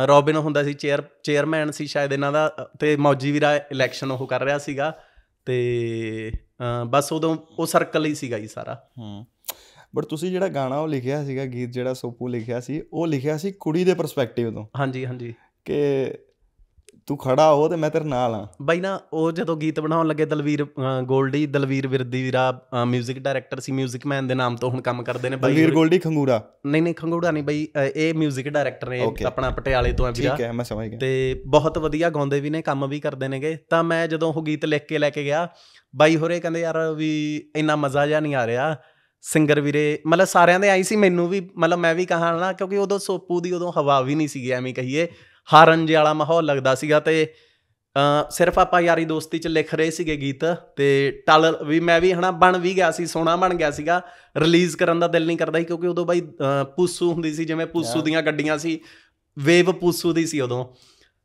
ਰੋਬਿਨ ਹੁੰਦਾ ਸੀ ਚੇਅਰ ਚੇਅਰਮੈਨ ਸੀ ਸ਼ਾਇਦ ਇਹਨਾਂ ਦਾ ਤੇ ਮੌਜੀ ਵੀਰਾ ਇਲੈਕਸ਼ਨ ਉਹ ਕਰ ਰਿਹਾ ਸੀਗਾ ਤੇ ਬਸ ਉਦੋਂ ਉਹ ਸਰਕਲ ਹੀ ਸੀਗਾ ਜੀ ਸਾਰਾ ਹਮ ਬਟ ਤੁਸੀਂ ਜਿਹੜਾ ਗਾਣਾ ਉਹ ਲਿਖਿਆ ਸੀਗਾ ਗੀਤ ਜਿਹੜਾ ਸੋਪੂ ਲਿਖਿਆ ਸੀ ਉਹ ਲਿਖਿਆ ਸੀ ਕੁੜੀ ਦੇ ਪਰਸਪੈਕਟਿਵ ਤੋਂ ਹਾਂਜੀ ਹਾਂਜੀ ਕਿ ਤੂੰ ਖੜਾ ਹੋ ਤੇ ਮੈਂ ਤੇਰੇ ਨਾਲ ਆ ਬਾਈ ਨਾ ਉਹ ਜਦੋਂ ਗੀਤ ਬਣਾਉਣ ਲੱਗੇ ਦਲਵੀਰ ਗੋਲਡੀ ਦਲਵੀਰ ਵਿਰਦੀਰਾ 뮤직 ਡਾਇਰੈਕਟਰ ਸੀ 뮤직 ਮੈਨ ਦੇ ਨਾਮ ਤੋਂ ਹੁਣ ਕੰਮ ਕਰਦੇ ਨੇ ਬਾਈ ਦਲਵੀਰ ਗੋਲਡੀ ਖੰਗੂੜਾ ਨਹੀਂ ਨਹੀਂ ਖੰਗੂੜਾ ਨਹੀਂ ਬਾਈ ਇਹ 뮤직 ਡਾਇਰੈਕਟਰ ਨੇ ਆਪਣਾ ਪਟਿਆਲੇ ਤੋਂ ਆ ਵੀਰਾ ਠੀਕ ਹੈ ਮੈਂ ਸਮਝ ਗਿਆ ਤੇ ਬਹੁਤ ਵਧੀਆ ਗਾਉਂਦੇ ਵੀ ਨੇ ਕੰਮ ਵੀ ਕਰਦੇ ਨੇਗੇ ਤਾਂ ਮੈਂ ਜਦੋਂ ਉਹ ਗੀਤ ਲਿਖ ਕੇ ਲੈ ਕੇ ਗਿਆ ਬਾਈ ਹੋਰੇ ਕਹਿੰਦੇ ਯਾਰ ਵੀ ਇੰਨਾ ਮਜ਼ਾ ਜਾ ਨਹੀਂ ਆ ਰਿਹਾ ਸਿੰਗਰ ਵੀਰੇ ਮਤਲਬ ਸਾਰਿਆਂ ਦੇ ਆਈ ਸੀ ਮੈਨੂੰ ਵੀ ਮਤਲਬ ਮੈਂ ਵੀ ਕਹਾਂ ਨਾ ਕਿਉਂਕਿ ਉਦੋਂ ਸੋਪੂ ਦੀ ਉਦੋਂ ਹਵਾ ਵੀ ਨਹੀਂ ਸੀਗੀ ਐਵੇਂ ਕਹੀਏ ਹਾਰਨ ਜੇ ਵਾਲਾ ਮਾਹੌਲ ਲੱਗਦਾ ਸੀਗਾ ਤੇ ਸਿਰਫ ਆਪਾਂ ਯਾਰੀ ਦੋਸਤੀ ਚ ਲਿਖ ਰਹੇ ਸੀਗੇ ਗੀਤ ਤੇ ਟਲ ਵੀ ਮੈਂ ਵੀ ਹਨਾ ਬਣ ਵੀ ਗਿਆ ਸੀ ਸੋਨਾ ਬਣ ਗਿਆ ਸੀਗਾ ਰਿਲੀਜ਼ ਕਰਨ ਦਾ ਦਿਲ ਨਹੀਂ ਕਰਦਾ ਸੀ ਕਿਉਂਕਿ ਉਦੋਂ ਬਾਈ ਪੂਸੂ ਹੁੰਦੀ ਸੀ ਜਿਵੇਂ ਪੂਸੂ ਦੀਆਂ ਗੱਡੀਆਂ ਸੀ ਵੇਵ ਪੂਸੂ ਦੀ ਸੀ ਉਦੋਂ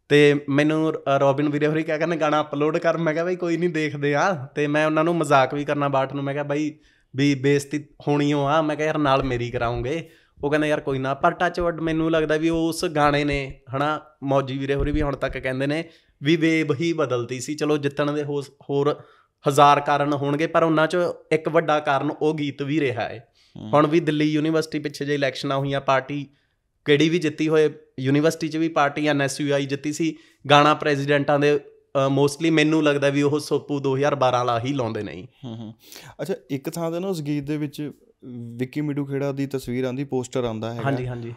ਤੇ ਮੈਨੂੰ ਰੋਬਿਨ ਵੀਰੇ ਹੋਰੀ ਕਹਿ ਕਹਿੰਦਾ ਗਾਣਾ ਅਪਲੋਡ ਕਰ ਮੈਂ ਕਿਹਾ ਬਾਈ ਕੋਈ ਨਹੀਂ ਦੇਖਦੇ ਆ ਤੇ ਮੈਂ ਉਹਨਾਂ ਨੂੰ ਮਜ਼ਾਕ ਵੀ ਕਰਨਾ ਬਾਟ ਨੂੰ ਮੈਂ ਕਿਹਾ ਬਾਈ ਵੀ ਬੇਇੱਜ਼ਤੀ ਹੋਣੀ ਹੋ ਆ ਮੈਂ ਕਿਹਾ ਯਾਰ ਨਾਲ ਮੇਰੀ ਕਰਾਉਂਗੇ ਉਹ ਕਹਿੰਦਾ ਯਾਰ ਕੋਈ ਨਾ ਪਰ ਟੱਚ ਵਰਡ ਮੈਨੂੰ ਲੱਗਦਾ ਵੀ ਉਸ ਗਾਣੇ ਨੇ ਹਨਾ ਮੌਜੀ ਵੀਰੇ ਹੋਰੀ ਵੀ ਹੁਣ ਤੱਕ ਕਹਿੰਦੇ ਨੇ ਵੀ ਵੇਵ ਹੀ ਬਦਲਤੀ ਸੀ ਚਲੋ ਜਿੱਤਣ ਦੇ ਹੋਰ ਹਜ਼ਾਰ ਕਾਰਨ ਹੋਣਗੇ ਪਰ ਉਹਨਾਂ ਚ ਇੱਕ ਵੱਡਾ ਕਾਰਨ ਉਹ ਗੀਤ ਵੀ ਰਿਹਾ ਹੈ ਹੁਣ ਵੀ ਦਿੱਲੀ ਯੂਨੀਵਰਸਿਟੀ ਪਿੱਛੇ ਜੇ ਇਲੈਕਸ਼ਨਾਂ ਹੋਈਆਂ ਪਾਰਟੀ ਕਿਹੜੀ ਵੀ ਜਿੱਤੀ ਹੋਏ ਯੂਨੀਵਰਸਿਟੀ 'ਚ ਵੀ ਪਾਰਟੀ ਐਨਐਸਯੂਆਈ ਜਿੱਤੀ ਸੀ ਗਾਣਾ ਪ੍ਰੈਜ਼ੀਡੈਂਟਾਂ ਦੇ ਮੋਸਟਲੀ ਮੈਨੂੰ ਲੱਗਦਾ ਵੀ ਉਹ ਸੋਪੂ 2012 ਵਾਲਾ ਹੀ ਲਾਉਂਦੇ ਨਹੀਂ ਹੂੰ ਹੂੰ ਅੱਛਾ ਇੱਕ ਥਾਂ ਤੇ ਨਾ ਉਸ ਗੀਤ ਦੇ ਵਿੱਚ ਵਿੱਕੀ ਮਿਡੂ ਖੇੜਾ ਦੀ ਤਸਵੀਰ ਆਂਦੀ ਪੋਸਟਰ ਆਂਦਾ ਹੈਗਾ ਹਾਂਜੀ ਹਾਂਜੀ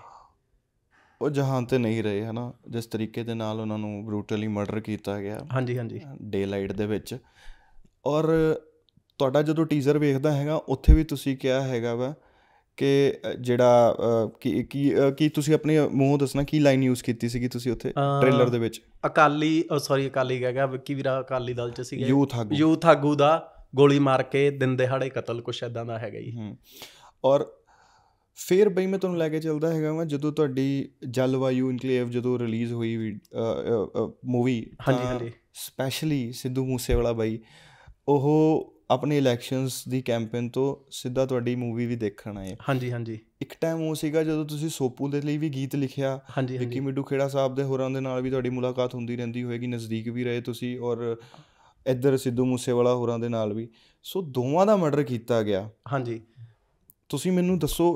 ਉਹ ਜਹਾਨ ਤੇ ਨਹੀਂ ਰਹੇ ਹਨਾ ਜਿਸ ਤਰੀਕੇ ਦੇ ਨਾਲ ਉਹਨਾਂ ਨੂੰ ਬਰੂਟਲੀ ਮਰਡਰ ਕੀਤਾ ਗਿਆ ਹਾਂਜੀ ਹਾਂਜੀ ਡੇ ਲਾਈਟ ਦੇ ਵਿੱਚ ਔਰ ਤੁਹਾਡਾ ਜਦੋਂ ਟੀਜ਼ਰ ਵੇਖਦਾ ਹੈਗਾ ਉੱਥੇ ਵੀ ਤੁਸੀਂ ਕਿਹਾ ਹੈਗਾ ਵਾ ਕਿ ਜਿਹੜਾ ਕੀ ਕੀ ਕੀ ਤੁਸੀਂ ਆਪਣੇ ਮੂੰਹ ਦੱਸਣਾ ਕੀ ਲਾਈਨ ਯੂਜ਼ ਕੀਤੀ ਸੀਗੀ ਤੁਸੀਂ ਉੱਥੇ ਟ੍ਰੇਲਰ ਦੇ ਵਿੱਚ ਅਕਾਲੀ ਸੌਰੀ ਅਕਾਲੀ ਕਹਿ ਗਿਆ ਵਿੱਕੀ ਵੀਰਾ ਅਕਾਲੀ ਦਲ ਚ ਸੀਗੇ ਯੂਥ ਆਗੂ ਯੂਥ ਆਗੂ ਦਾ ਗੋਲੀ ਮਾਰ ਕੇ ਦਿਨ ਦਿਹਾੜੇ ਕਤਲ ਕੁਛ ਐਦਾਂ ਦਾ ਹੈਗਾ ਹੀ ਔਰ ਫੇਰ ਬਈ ਮੈਂ ਤੁਹਾਨੂੰ ਲੈ ਕੇ ਚੱਲਦਾ ਹੈਗਾ ਮੈਂ ਜਦੋਂ ਤੁਹਾਡੀ ਜਲਵਾਯੂ ਇਨਕਲੇਵ ਜਦੋਂ ਰਿਲੀਜ਼ ਹੋਈ ਮੂਵੀ ਹਾਂਜੀ ਹਾਂਜੀ ਸਪੈਸ਼ਲੀ ਸਿੱਧੂ ਮੂਸੇਵਾਲਾ ਬਾਈ ਉਹ ਆਪਣੇ ਇਲੈਕਸ਼ਨਸ ਦੀ ਕੈਂਪੇਨ ਤੋਂ ਸਿੱਧਾ ਤੁਹਾਡੀ ਮੂਵੀ ਵੀ ਦੇਖਣ ਆਏ ਹਾਂਜੀ ਹਾਂਜੀ ਇੱਕ ਟਾਈਮ ਉਹ ਸੀਗਾ ਜਦੋਂ ਤੁਸੀਂ ਸੋਪੂ ਦੇ ਲਈ ਵੀ ਗੀਤ ਲਿਖਿਆ ਵਿੱਕੀ ਮਿੱਡੂ ਖੇੜਾ ਸਾਹਿਬ ਦੇ ਹੋਰਾਂ ਦੇ ਨਾਲ ਵੀ ਤੁਹਾਡੀ ਮੁਲਾਕਾਤ ਹੁੰਦੀ ਰਹਿੰਦੀ ਹੋਏਗੀ ਨਜ਼ਦੀਕ ਵੀ ਰਹੇ ਤੁਸੀਂ ਔਰ ਇੱਧਰ ਸਿੱਧੂ ਮੂਸੇਵਾਲਾ ਹੋਰਾਂ ਦੇ ਨਾਲ ਵੀ ਸੋ ਦੋਵਾਂ ਦਾ ਮਰਡਰ ਕੀਤਾ ਗਿਆ ਹਾਂਜੀ ਤੁਸੀਂ ਮੈਨੂੰ ਦੱਸੋ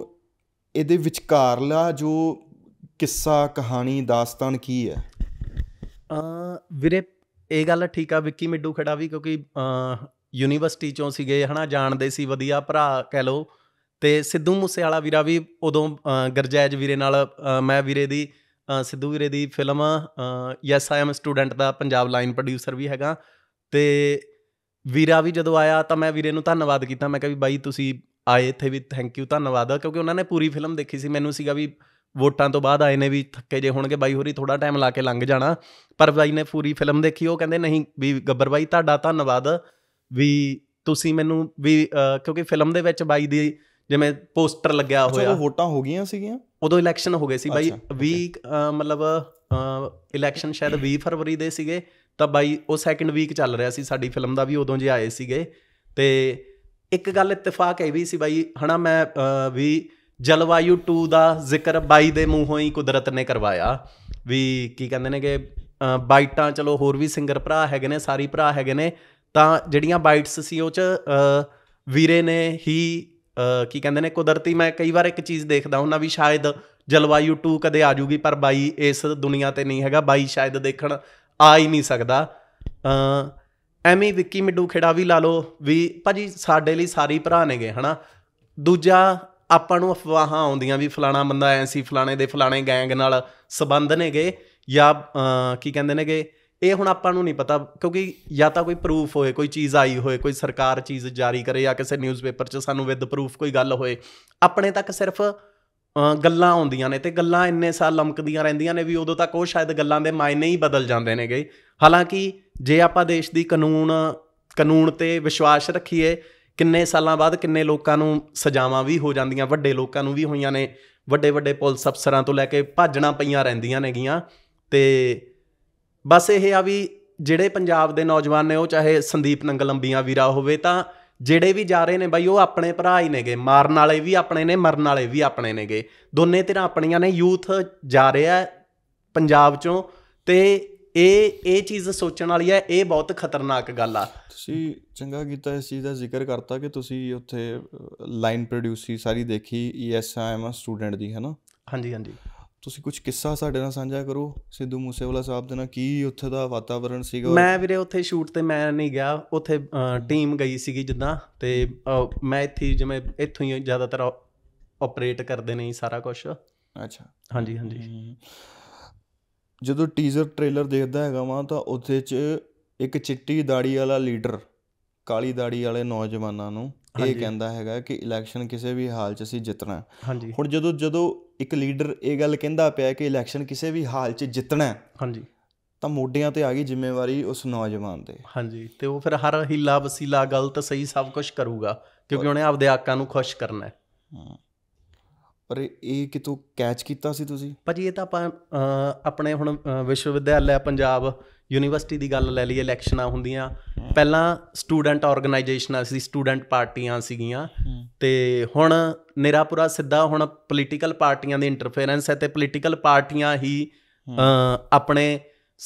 ਇਹਦੇ ਵਿਚਕਾਰਲਾ ਜੋ ਕਿੱਸਾ ਕਹਾਣੀ ਦਾਸਤਾਨ ਕੀ ਹੈ ਅ ਵੀਰੇ ਇਹ ਗੱਲ ਠੀਕ ਆ ਵਿੱਕੀ ਮਿੱਡੂ ਖੜਾ ਵੀ ਕਿਉਂਕਿ ਯੂਨੀਵਰਸਿਟੀ ਚੋਂ ਸੀਗੇ ਹਨਾ ਜਾਣਦੇ ਸੀ ਵਧੀਆ ਭਰਾ ਕਹਿ ਲੋ ਤੇ ਸਿੱਧੂ ਮੂਸੇ ਵਾਲਾ ਵੀਰਾ ਵੀ ਉਦੋਂ ਗਰਜੈਜ ਵੀਰੇ ਨਾਲ ਮੈਂ ਵੀਰੇ ਦੀ ਸਿੱਧੂ ਵੀਰੇ ਦੀ film yes I am student ਦਾ ਪੰਜਾਬ ਲਾਈਨ ਪ੍ਰੋਡਿਊਸਰ ਵੀ ਹੈਗਾ ਤੇ ਵੀਰਾ ਵੀ ਜਦੋਂ ਆਇਆ ਤਾਂ ਮੈਂ ਵੀਰੇ ਨੂੰ ਧੰਨਵਾਦ ਕੀਤਾ ਮੈਂ ਕਿਹਾ ਵੀ ਬਾਈ ਤੁਸੀਂ ਆਏ ਇੱਥੇ ਵੀ ਥੈਂਕ ਯੂ ਧੰਨਵਾਦ ਕਿਉਂਕਿ ਉਹਨਾਂ ਨੇ ਪੂਰੀ ਫਿਲਮ ਦੇਖੀ ਸੀ ਮੈਨੂੰ ਸੀਗਾ ਵੀ ਵੋਟਾਂ ਤੋਂ ਬਾਅਦ ਆਏ ਨੇ ਵੀ ਥੱਕੇ ਜੇ ਹੋਣਗੇ ਬਾਈ ਹੋਰੀ ਥੋੜਾ ਟਾਈਮ ਲਾ ਕੇ ਲੰਘ ਜਾਣਾ ਪਰ ਬਾਈ ਨੇ ਪੂਰੀ ਫਿਲਮ ਦੇਖੀ ਉਹ ਕਹਿੰਦੇ ਨਹੀਂ ਵੀ ਗੱਬਰ ਬਾਈ ਤੁਹਾਡਾ ਧੰਨਵਾਦ ਵੀ ਤੁਸੀਂ ਮੈਨੂੰ ਵੀ ਕਿਉਂਕਿ ਫਿਲਮ ਦੇ ਵਿੱਚ ਬਾਈ ਦੀ ਜਿਵੇਂ ਪੋਸਟਰ ਲੱਗਿਆ ਹੋਇਆ ਉਹ ਵੋਟਾਂ ਹੋ ਗਈਆਂ ਸੀਗੀਆਂ ਉਦੋਂ ਇਲੈਕਸ਼ਨ ਹੋ ਗਏ ਸੀ ਬਾਈ ਵੀ ਮਤਲਬ ਇਲੈਕਸ਼ਨ ਸ਼ਾਇਦ 20 ਫਰਵਰੀ ਦੇ ਸੀਗੇ ਤਾਂ ਬਾਈ ਉਹ ਸੈਕੰਡ ਵੀਕ ਚੱਲ ਰਿਹਾ ਸੀ ਸਾਡੀ ਫਿਲਮ ਦਾ ਵੀ ਉਦੋਂ ਜੇ ਆਏ ਸੀਗੇ ਤੇ ਇੱਕ ਗੱਲ ਇਤਫਾਕ ਹੈ ਵੀ ਸੀ ਬਾਈ ਹਨਾ ਮੈਂ ਵੀ ਜਲਵਾਯੂ 2 ਦਾ ਜ਼ਿਕਰ ਬਾਈ ਦੇ ਮੂੰਹੋਂ ਹੀ ਕੁਦਰਤ ਨੇ ਕਰਵਾਇਆ ਵੀ ਕੀ ਕਹਿੰਦੇ ਨੇ ਕਿ ਬਾਈਟਾਂ ਚਲੋ ਹੋਰ ਵੀ ਸਿੰਗਰ ਭਰਾ ਹੈਗੇ ਨੇ ਸਾਰੀ ਭਰਾ ਹੈਗੇ ਨੇ ਤਾਂ ਜਿਹੜੀਆਂ ਬਾਈਟਸ ਸੀ ਉਹ ਚ ਵੀਰੇ ਨੇ ਹੀ ਕੀ ਕਹਿੰਦੇ ਨੇ ਕੁਦਰਤੀ ਮੈਂ ਕਈ ਵਾਰ ਇੱਕ ਚੀਜ਼ ਦੇਖਦਾ ਹੁੰਨਾ ਵੀ ਸ਼ਾਇਦ ਜਲਵਾਯੂ 2 ਕਦੇ ਆ ਜੂਗੀ ਪਰ ਬਾਈ ਇਸ ਦੁਨੀਆ ਤੇ ਨਹੀਂ ਹੈਗਾ ਬਾਈ ਸ਼ਾਇਦ ਦੇਖਣ ਆ ਹੀ ਨਹੀਂ ਸਕਦਾ ਐਵੇਂ ਵਿੱਕੀ ਮਿੱਡੂ ਖੇੜਾ ਵੀ ਲਾ ਲਓ ਵੀ ਭਾਜੀ ਸਾਡੇ ਲਈ ਸਾਰੇ ਭਰਾ ਨੇਗੇ ਹਨਾ ਦੂਜਾ ਆਪਾਂ ਨੂੰ ਅਫਵਾਹਾਂ ਆਉਂਦੀਆਂ ਵੀ ਫਲਾਣਾ ਬੰਦਾ ਐ ਸੀ ਫਲਾਣੇ ਦੇ ਫਲਾਣੇ ਗੈਂਗ ਨਾਲ ਸਬੰਧ ਨੇਗੇ ਜਾਂ ਕੀ ਕਹਿੰਦੇ ਨੇਗੇ ਇਹ ਹੁਣ ਆਪਾਂ ਨੂੰ ਨਹੀਂ ਪਤਾ ਕਿਉਂਕਿ ਜਾਂ ਤਾਂ ਕੋਈ ਪ੍ਰੂਫ ਹੋਏ ਕੋਈ ਚੀਜ਼ ਆਈ ਹੋਏ ਕੋਈ ਸਰਕਾਰ ਚੀਜ਼ ਜਾਰੀ ਕਰੇ ਜਾਂ ਕਿਸੇ ਨਿਊਜ਼ਪੇਪਰ 'ਚ ਸਾਨੂੰ ਵਿਦ ਪ੍ਰੂਫ ਕੋਈ ਗੱਲ ਹੋਏ ਆਪਣੇ ਤੱਕ ਸਿਰਫ ਗੱਲਾਂ ਆਉਂਦੀਆਂ ਨੇ ਤੇ ਗੱਲਾਂ ਇੰਨੇ ਸਾਲ ਲਮਕਦੀਆਂ ਰਹਿੰਦੀਆਂ ਨੇ ਵੀ ਉਦੋਂ ਤੱਕ ਉਹ ਸ਼ਾਇਦ ਗੱਲਾਂ ਦੇ ਮਾਇਨੇ ਹੀ ਬਦਲ ਜਾਂਦੇ ਨੇਗੇ ਹਾਲਾਂਕਿ ਜੇ ਆਪਾਂ ਦੇਸ਼ ਦੀ ਕਾਨੂੰਨ ਕਾਨੂੰਨ ਤੇ ਵਿਸ਼ਵਾਸ ਰੱਖੀਏ ਕਿੰਨੇ ਸਾਲਾਂ ਬਾਅਦ ਕਿੰਨੇ ਲੋਕਾਂ ਨੂੰ ਸਜ਼ਾਵਾਂ ਵੀ ਹੋ ਜਾਂਦੀਆਂ ਵੱਡੇ ਲੋਕਾਂ ਨੂੰ ਵੀ ਹੋਈਆਂ ਨੇ ਵੱਡੇ ਵੱਡੇ ਪੁਲਿਸ ਅਫਸਰਾਂ ਤੋਂ ਲੈ ਕੇ ਭਾਜਣਾ ਪਈਆਂ ਰਹਿੰਦੀਆਂ ਨੇਗੀਆਂ ਤੇ ਬਸ ਇਹ ਆ ਵੀ ਜਿਹੜੇ ਪੰਜਾਬ ਦੇ ਨੌਜਵਾਨ ਨੇ ਉਹ ਚਾਹੇ ਸੰਦੀਪ ਨੰਗਲੰਬੀਆਂ ਵੀਰਾ ਹੋਵੇ ਤਾਂ ਜਿਹੜੇ ਵੀ ਜਾ ਰਹੇ ਨੇ ਬਾਈ ਉਹ ਆਪਣੇ ਭਰਾ ਹੀ ਨੇਗੇ ਮਾਰਨ ਵਾਲੇ ਵੀ ਆਪਣੇ ਨੇ ਮਰਨ ਵਾਲੇ ਵੀ ਆਪਣੇ ਨੇਗੇ ਦੋਨੇ ਧਿਰਾਂ ਆਪਣੀਆਂ ਨੇ ਯੂਥ ਜਾ ਰਿਹਾ ਪੰਜਾਬ ਚੋਂ ਤੇ ਇਹ ਇਹ ਚੀਜ਼ ਸੋਚਣ ਵਾਲੀ ਹੈ ਇਹ ਬਹੁਤ ਖਤਰਨਾਕ ਗੱਲ ਆ ਤੁਸੀਂ ਚੰਗਾ ਕੀਤਾ ਇਸ ਚੀਜ਼ ਦਾ ਜ਼ਿਕਰ ਕਰਤਾ ਕਿ ਤੁਸੀਂ ਉੱਥੇ ਲਾਈਨ ਪ੍ਰੋਡਿਊਸੀ ਸਾਰੀ ਦੇਖੀ ਈਐਸਆਈਐਮ ਆਈ ਐਮ ਸਟੂਡੈਂਟ ਦੀ ਹੈ ਨਾ ਹਾਂਜੀ ਹਾਂਜੀ ਤੁਸੀਂ ਕੁਝ ਕਿੱਸਾ ਸਾਡੇ ਨਾਲ ਸਾਂਝਾ ਕਰੋ ਸਿੱਧੂ ਮੂਸੇਵਾਲਾ ਸਾਹਿਬ ਦੇ ਨਾਲ ਕੀ ਉੱਥੇ ਦਾ ਵਾਤਾਵਰਣ ਸੀਗਾ ਮੈਂ ਵੀਰੇ ਉੱਥੇ ਸ਼ੂਟ ਤੇ ਮੈਂ ਨਹੀਂ ਗਿਆ ਉੱਥੇ ਟੀਮ ਗਈ ਸੀਗੀ ਜਿੱਦਾਂ ਤੇ ਮੈਂ ਇੱਥੇ ਜਿਵੇਂ ਇੱਥੋਂ ਹੀ ਜ਼ਿਆਦਾਤਰ ਆਪਰੇਟ ਕਰਦੇ ਨੇ ਸਾਰਾ ਕੁਝ ਅੱਛਾ ਹਾਂਜੀ ਹਾਂਜੀ ਜਦੋਂ ਟੀਜ਼ਰ ਟ੍ਰੇਲਰ ਦੇਖਦਾ ਹੈਗਾ ਵਾਂ ਤਾਂ ਉੱਥੇ 'ਚ ਇੱਕ ਚਿੱਟੀ ਦਾੜੀ ਵਾਲਾ ਲੀਡਰ ਕਾਲੀ ਦਾੜੀ ਵਾਲੇ ਨੌਜਵਾਨਾਂ ਨੂੰ ਇਹ ਕਹਿੰਦਾ ਹੈਗਾ ਕਿ ਇਲੈਕਸ਼ਨ ਕਿਸੇ ਵੀ ਹਾਲ 'ਚ ਅਸੀਂ ਜਿੱਤਣਾ ਹੁਣ ਜਦੋਂ ਜਦੋਂ ਇੱਕ ਲੀਡਰ ਇਹ ਗੱਲ ਕਹਿੰਦਾ ਪਿਆ ਕਿ ਇਲੈਕਸ਼ਨ ਕਿਸੇ ਵੀ ਹਾਲ 'ਚ ਜਿੱਤਣਾ ਹਾਂਜੀ ਤਾਂ ਮੋਢਿਆਂ ਤੇ ਆ ਗਈ ਜ਼ਿੰਮੇਵਾਰੀ ਉਸ ਨੌਜਵਾਨ ਤੇ ਹਾਂਜੀ ਤੇ ਉਹ ਫਿਰ ਹਰ ਹਿੱਲਾ ਵਸੀਲਾ ਗਲਤ ਸਹੀ ਸਭ ਕੁਝ ਕਰੂਗਾ ਕਿਉਂਕਿ ਉਹਨੇ ਆਪਦੇ ਆਕਾਂ ਨੂੰ ਖੁਸ਼ ਕਰਨਾ ਹੈ ਪਰ ਇਹ ਕਿਤੋਂ ਕੈਚ ਕੀਤਾ ਸੀ ਤੁਸੀਂ ਭਾਜੀ ਇਹ ਤਾਂ ਆਪਾਂ ਆਪਣੇ ਹੁਣ ਵਿਸ਼ਵ ਵਿਦਿਆਲਿਆ ਪੰਜਾਬ ਯੂਨੀਵਰਸਿਟੀ ਦੀ ਗੱਲ ਲੈ ਲਈ ਇਲੈਕਸ਼ਨਾਂ ਹੁੰਦੀਆਂ ਪਹਿਲਾਂ ਸਟੂਡੈਂਟ ਆਰਗੇਨਾਈਜੇਸ਼ਨਾਂ ਸੀ ਸਟੂਡੈਂਟ ਪਾਰਟੀਆਂ ਸੀਗੀਆਂ ਤੇ ਹੁਣ ਨਿਰਾਪੁਰਾ ਸਿੱਧਾ ਹੁਣ ਪੋਲੀਟੀਕਲ ਪਾਰਟੀਆਂ ਦੇ ਇੰਟਰਫੇਰੈਂਸ ਹੈ ਤੇ ਪੋਲੀਟੀਕਲ ਪਾਰਟੀਆਂ ਹੀ ਆਪਣੇ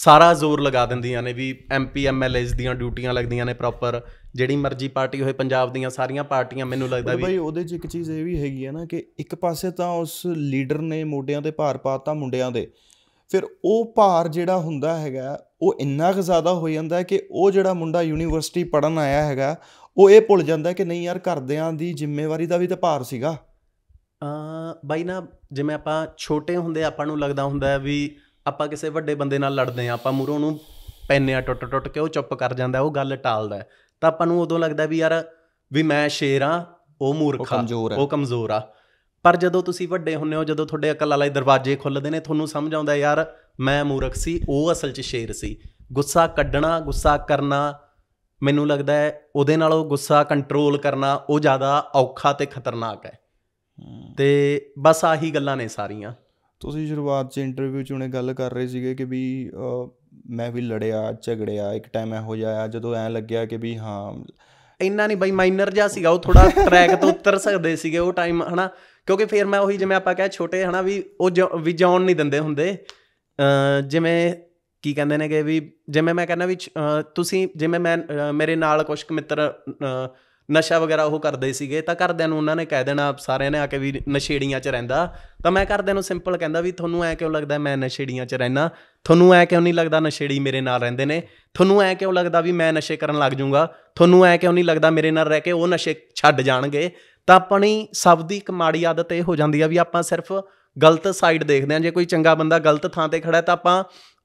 ਸਾਰਾ ਜ਼ੋਰ ਲਗਾ ਦਿੰਦੀਆਂ ਨੇ ਵੀ ਐਮਪੀ ਐਮਐਲਏਜ਼ ਦੀਆਂ ਡਿਊਟੀਆਂ ਲੱਗਦੀਆਂ ਨੇ ਪ੍ਰੋਪਰ ਜਿਹੜੀ ਮਰਜ਼ੀ ਪਾਰਟੀ ਹੋਏ ਪੰਜਾਬ ਦੀਆਂ ਸਾਰੀਆਂ ਪਾਰਟੀਆਂ ਮੈਨੂੰ ਲੱਗਦਾ ਵੀ ਬਈ ਉਹਦੇ 'ਚ ਇੱਕ ਚੀਜ਼ ਇਹ ਵੀ ਹੈਗੀ ਹੈ ਨਾ ਕਿ ਇੱਕ ਪਾਸੇ ਤਾਂ ਉਸ ਲੀਡਰ ਨੇ ਮੋਢਿਆਂ ਤੇ ਭਾਰ ਪਾਤਾ ਮੁੰਡਿਆਂ ਦੇ ਫਿਰ ਉਹ ਭਾਰ ਜਿਹੜਾ ਹੁੰਦਾ ਹੈਗਾ ਉਹ ਇੰਨਾ ਕੁ ਜ਼ਿਆਦਾ ਹੋ ਜਾਂਦਾ ਕਿ ਉਹ ਜਿਹੜਾ ਮੁੰਡਾ ਯੂਨੀਵਰਸਿਟੀ ਪੜਨ ਆਇਆ ਹੈਗਾ ਉਹ ਇਹ ਭੁੱਲ ਜਾਂਦਾ ਕਿ ਨਹੀਂ ਯਾਰ ਘਰਦਿਆਂ ਦੀ ਜ਼ਿੰਮੇਵਾਰੀ ਦਾ ਵੀ ਤਾਂ ਭਾਰ ਸੀਗਾ ਆ ਬਾਈ ਨਾ ਜਿਵੇਂ ਆਪਾਂ ਛੋਟੇ ਹੁੰਦੇ ਆਪਾਂ ਨੂੰ ਲੱਗਦਾ ਹੁੰਦਾ ਵੀ ਆਪਾਂ ਕਿਸੇ ਵੱਡੇ ਬੰਦੇ ਨਾਲ ਲੜਦੇ ਆ ਆਪਾਂ ਮੂਰੋਂ ਨੂੰ ਪੈਨੇ ਆ ਟੁੱਟ ਟੁੱਟ ਕੇ ਉਹ ਚੁੱਪ ਕਰ ਜਾਂਦਾ ਉਹ ਗੱਲ ਟਾਲਦਾ ਤਾਂ ਆਪਾਂ ਨੂੰ ਉਦੋਂ ਲੱਗਦਾ ਵੀ ਯਾਰ ਵੀ ਮੈਂ ਸ਼ੇਰ ਆ ਉਹ ਮੂਰਖ ਆ ਉਹ ਕਮਜ਼ੋਰ ਆ ਪਰ ਜਦੋਂ ਤੁਸੀਂ ਵੱਡੇ ਹੁੰਨੇ ਹੋ ਜਦੋਂ ਤੁਹਾਡੇ ਅਕਲ ਵਾਲੇ ਦਰਵਾਜ਼ੇ ਖੁੱਲਦੇ ਨੇ ਤੁਹਾਨੂੰ ਸਮਝ ਆਉਂਦਾ ਯਾਰ ਮੈਂ ਮੂਰਖ ਸੀ ਉਹ ਅਸਲ 'ਚ ਸ਼ੇਰ ਸੀ ਗੁੱਸਾ ਕੱਢਣਾ ਗੁੱਸਾ ਕਰਨਾ ਮੈਨੂੰ ਲੱਗਦਾ ਹੈ ਉਹਦੇ ਨਾਲੋਂ ਗੁੱਸਾ ਕੰਟਰੋਲ ਕਰਨਾ ਉਹ ਜ਼ਿਆਦਾ ਔਖਾ ਤੇ ਖਤਰਨਾਕ ਹੈ ਤੇ ਬਸ ਆਹੀ ਗੱਲਾਂ ਨੇ ਸਾਰੀਆਂ ਤੁਸੀਂ ਸ਼ੁਰੂਆਤ 'ਚ ਇੰਟਰਵਿਊ 'ਚ ਉਹਨੇ ਗੱਲ ਕਰ ਰਹੇ ਸੀਗੇ ਕਿ ਵੀ ਮੈਂ ਵੀ ਲੜਿਆ ਝਗੜਿਆ ਇੱਕ ਟਾਈਮ ਇਹੋ ਜਿਹਾ ਜਾਇਆ ਜਦੋਂ ਐ ਲੱਗਿਆ ਕਿ ਵੀ ਹਾਂ ਇੰਨਾ ਨਹੀਂ ਬਈ ਮਾਈਨਰ ਜਿਹਾ ਸੀਗਾ ਉਹ ਥੋੜਾ ਟਰੈਕ ਤੋਂ ਉਤਰ ਸਕਦੇ ਸੀਗੇ ਉਹ ਟਾਈਮ ਹਨਾ ਕਿਉਂਕਿ ਫੇਰ ਮੈਂ ਉਹੀ ਜਿਵੇਂ ਆਪਾਂ ਕਹੇ ਛੋਟੇ ਹਨਾ ਵੀ ਉਹ ਵੀ ਜਾਣ ਨਹੀਂ ਦਿੰਦੇ ਹੁੰਦੇ ਜਿਵੇਂ ਕੀ ਕਹਿੰਦੇ ਨੇ ਕਿ ਵੀ ਜਿਵੇਂ ਮੈਂ ਕਹਿੰਦਾ ਵੀ ਤੁਸੀਂ ਜਿਵੇਂ ਮੈਂ ਮੇਰੇ ਨਾਲ ਕੁਝ ਮਿੱਤਰ ਨਸ਼ਾ ਵਗੈਰਾ ਉਹ ਕਰਦੇ ਸੀਗੇ ਤਾਂ ਘਰਦਿਆਂ ਨੂੰ ਉਹਨਾਂ ਨੇ ਕਹਿ ਦੇਣਾ ਸਾਰਿਆਂ ਨੇ ਆ ਕੇ ਵੀ ਨਸ਼ੇੜੀਆਂ 'ਚ ਰਹਿੰਦਾ ਤਾਂ ਮੈਂ ਘਰਦਿਆਂ ਨੂੰ ਸਿੰਪਲ ਕਹਿੰਦਾ ਵੀ ਤੁਹਾਨੂੰ ਐ ਕਿਉਂ ਲੱਗਦਾ ਮੈਂ ਨਸ਼ੇੜੀਆਂ 'ਚ ਰਹਿਣਾ ਤੁਹਾਨੂੰ ਐ ਕਿਉਂ ਨਹੀਂ ਲੱਗਦਾ ਨਸ਼ੇੜੀ ਮੇਰੇ ਨਾਲ ਰਹਿੰਦੇ ਨੇ ਤੁਹਾਨੂੰ ਐ ਕਿਉਂ ਲੱਗਦਾ ਵੀ ਮੈਂ ਨਸ਼ੇ ਕਰਨ ਲੱਗ ਜਾਊਂਗਾ ਤੁਹਾਨੂੰ ਐ ਕਿਉਂ ਨਹੀਂ ਲੱਗਦਾ ਮੇਰੇ ਨਾਲ ਰਹਿ ਕੇ ਉਹ ਨਸ਼ੇ ਛੱਡ ਜਾਣਗੇ ਤਾਂ ਆਪਣੀ ਸਭ ਦੀ ਇੱਕ ਮਾੜੀ ਆਦਤ ਇਹ ਹੋ ਜਾਂਦੀ ਆ ਵੀ ਆਪਾਂ ਸਿਰਫ ਗਲਤ ਸਾਈਡ ਦੇਖਦੇ ਆ ਜੇ ਕੋਈ ਚੰਗਾ ਬੰਦਾ ਗਲਤ ਥਾਂ ਤੇ ਖੜਾ ਤਾਂ ਆਪਾਂ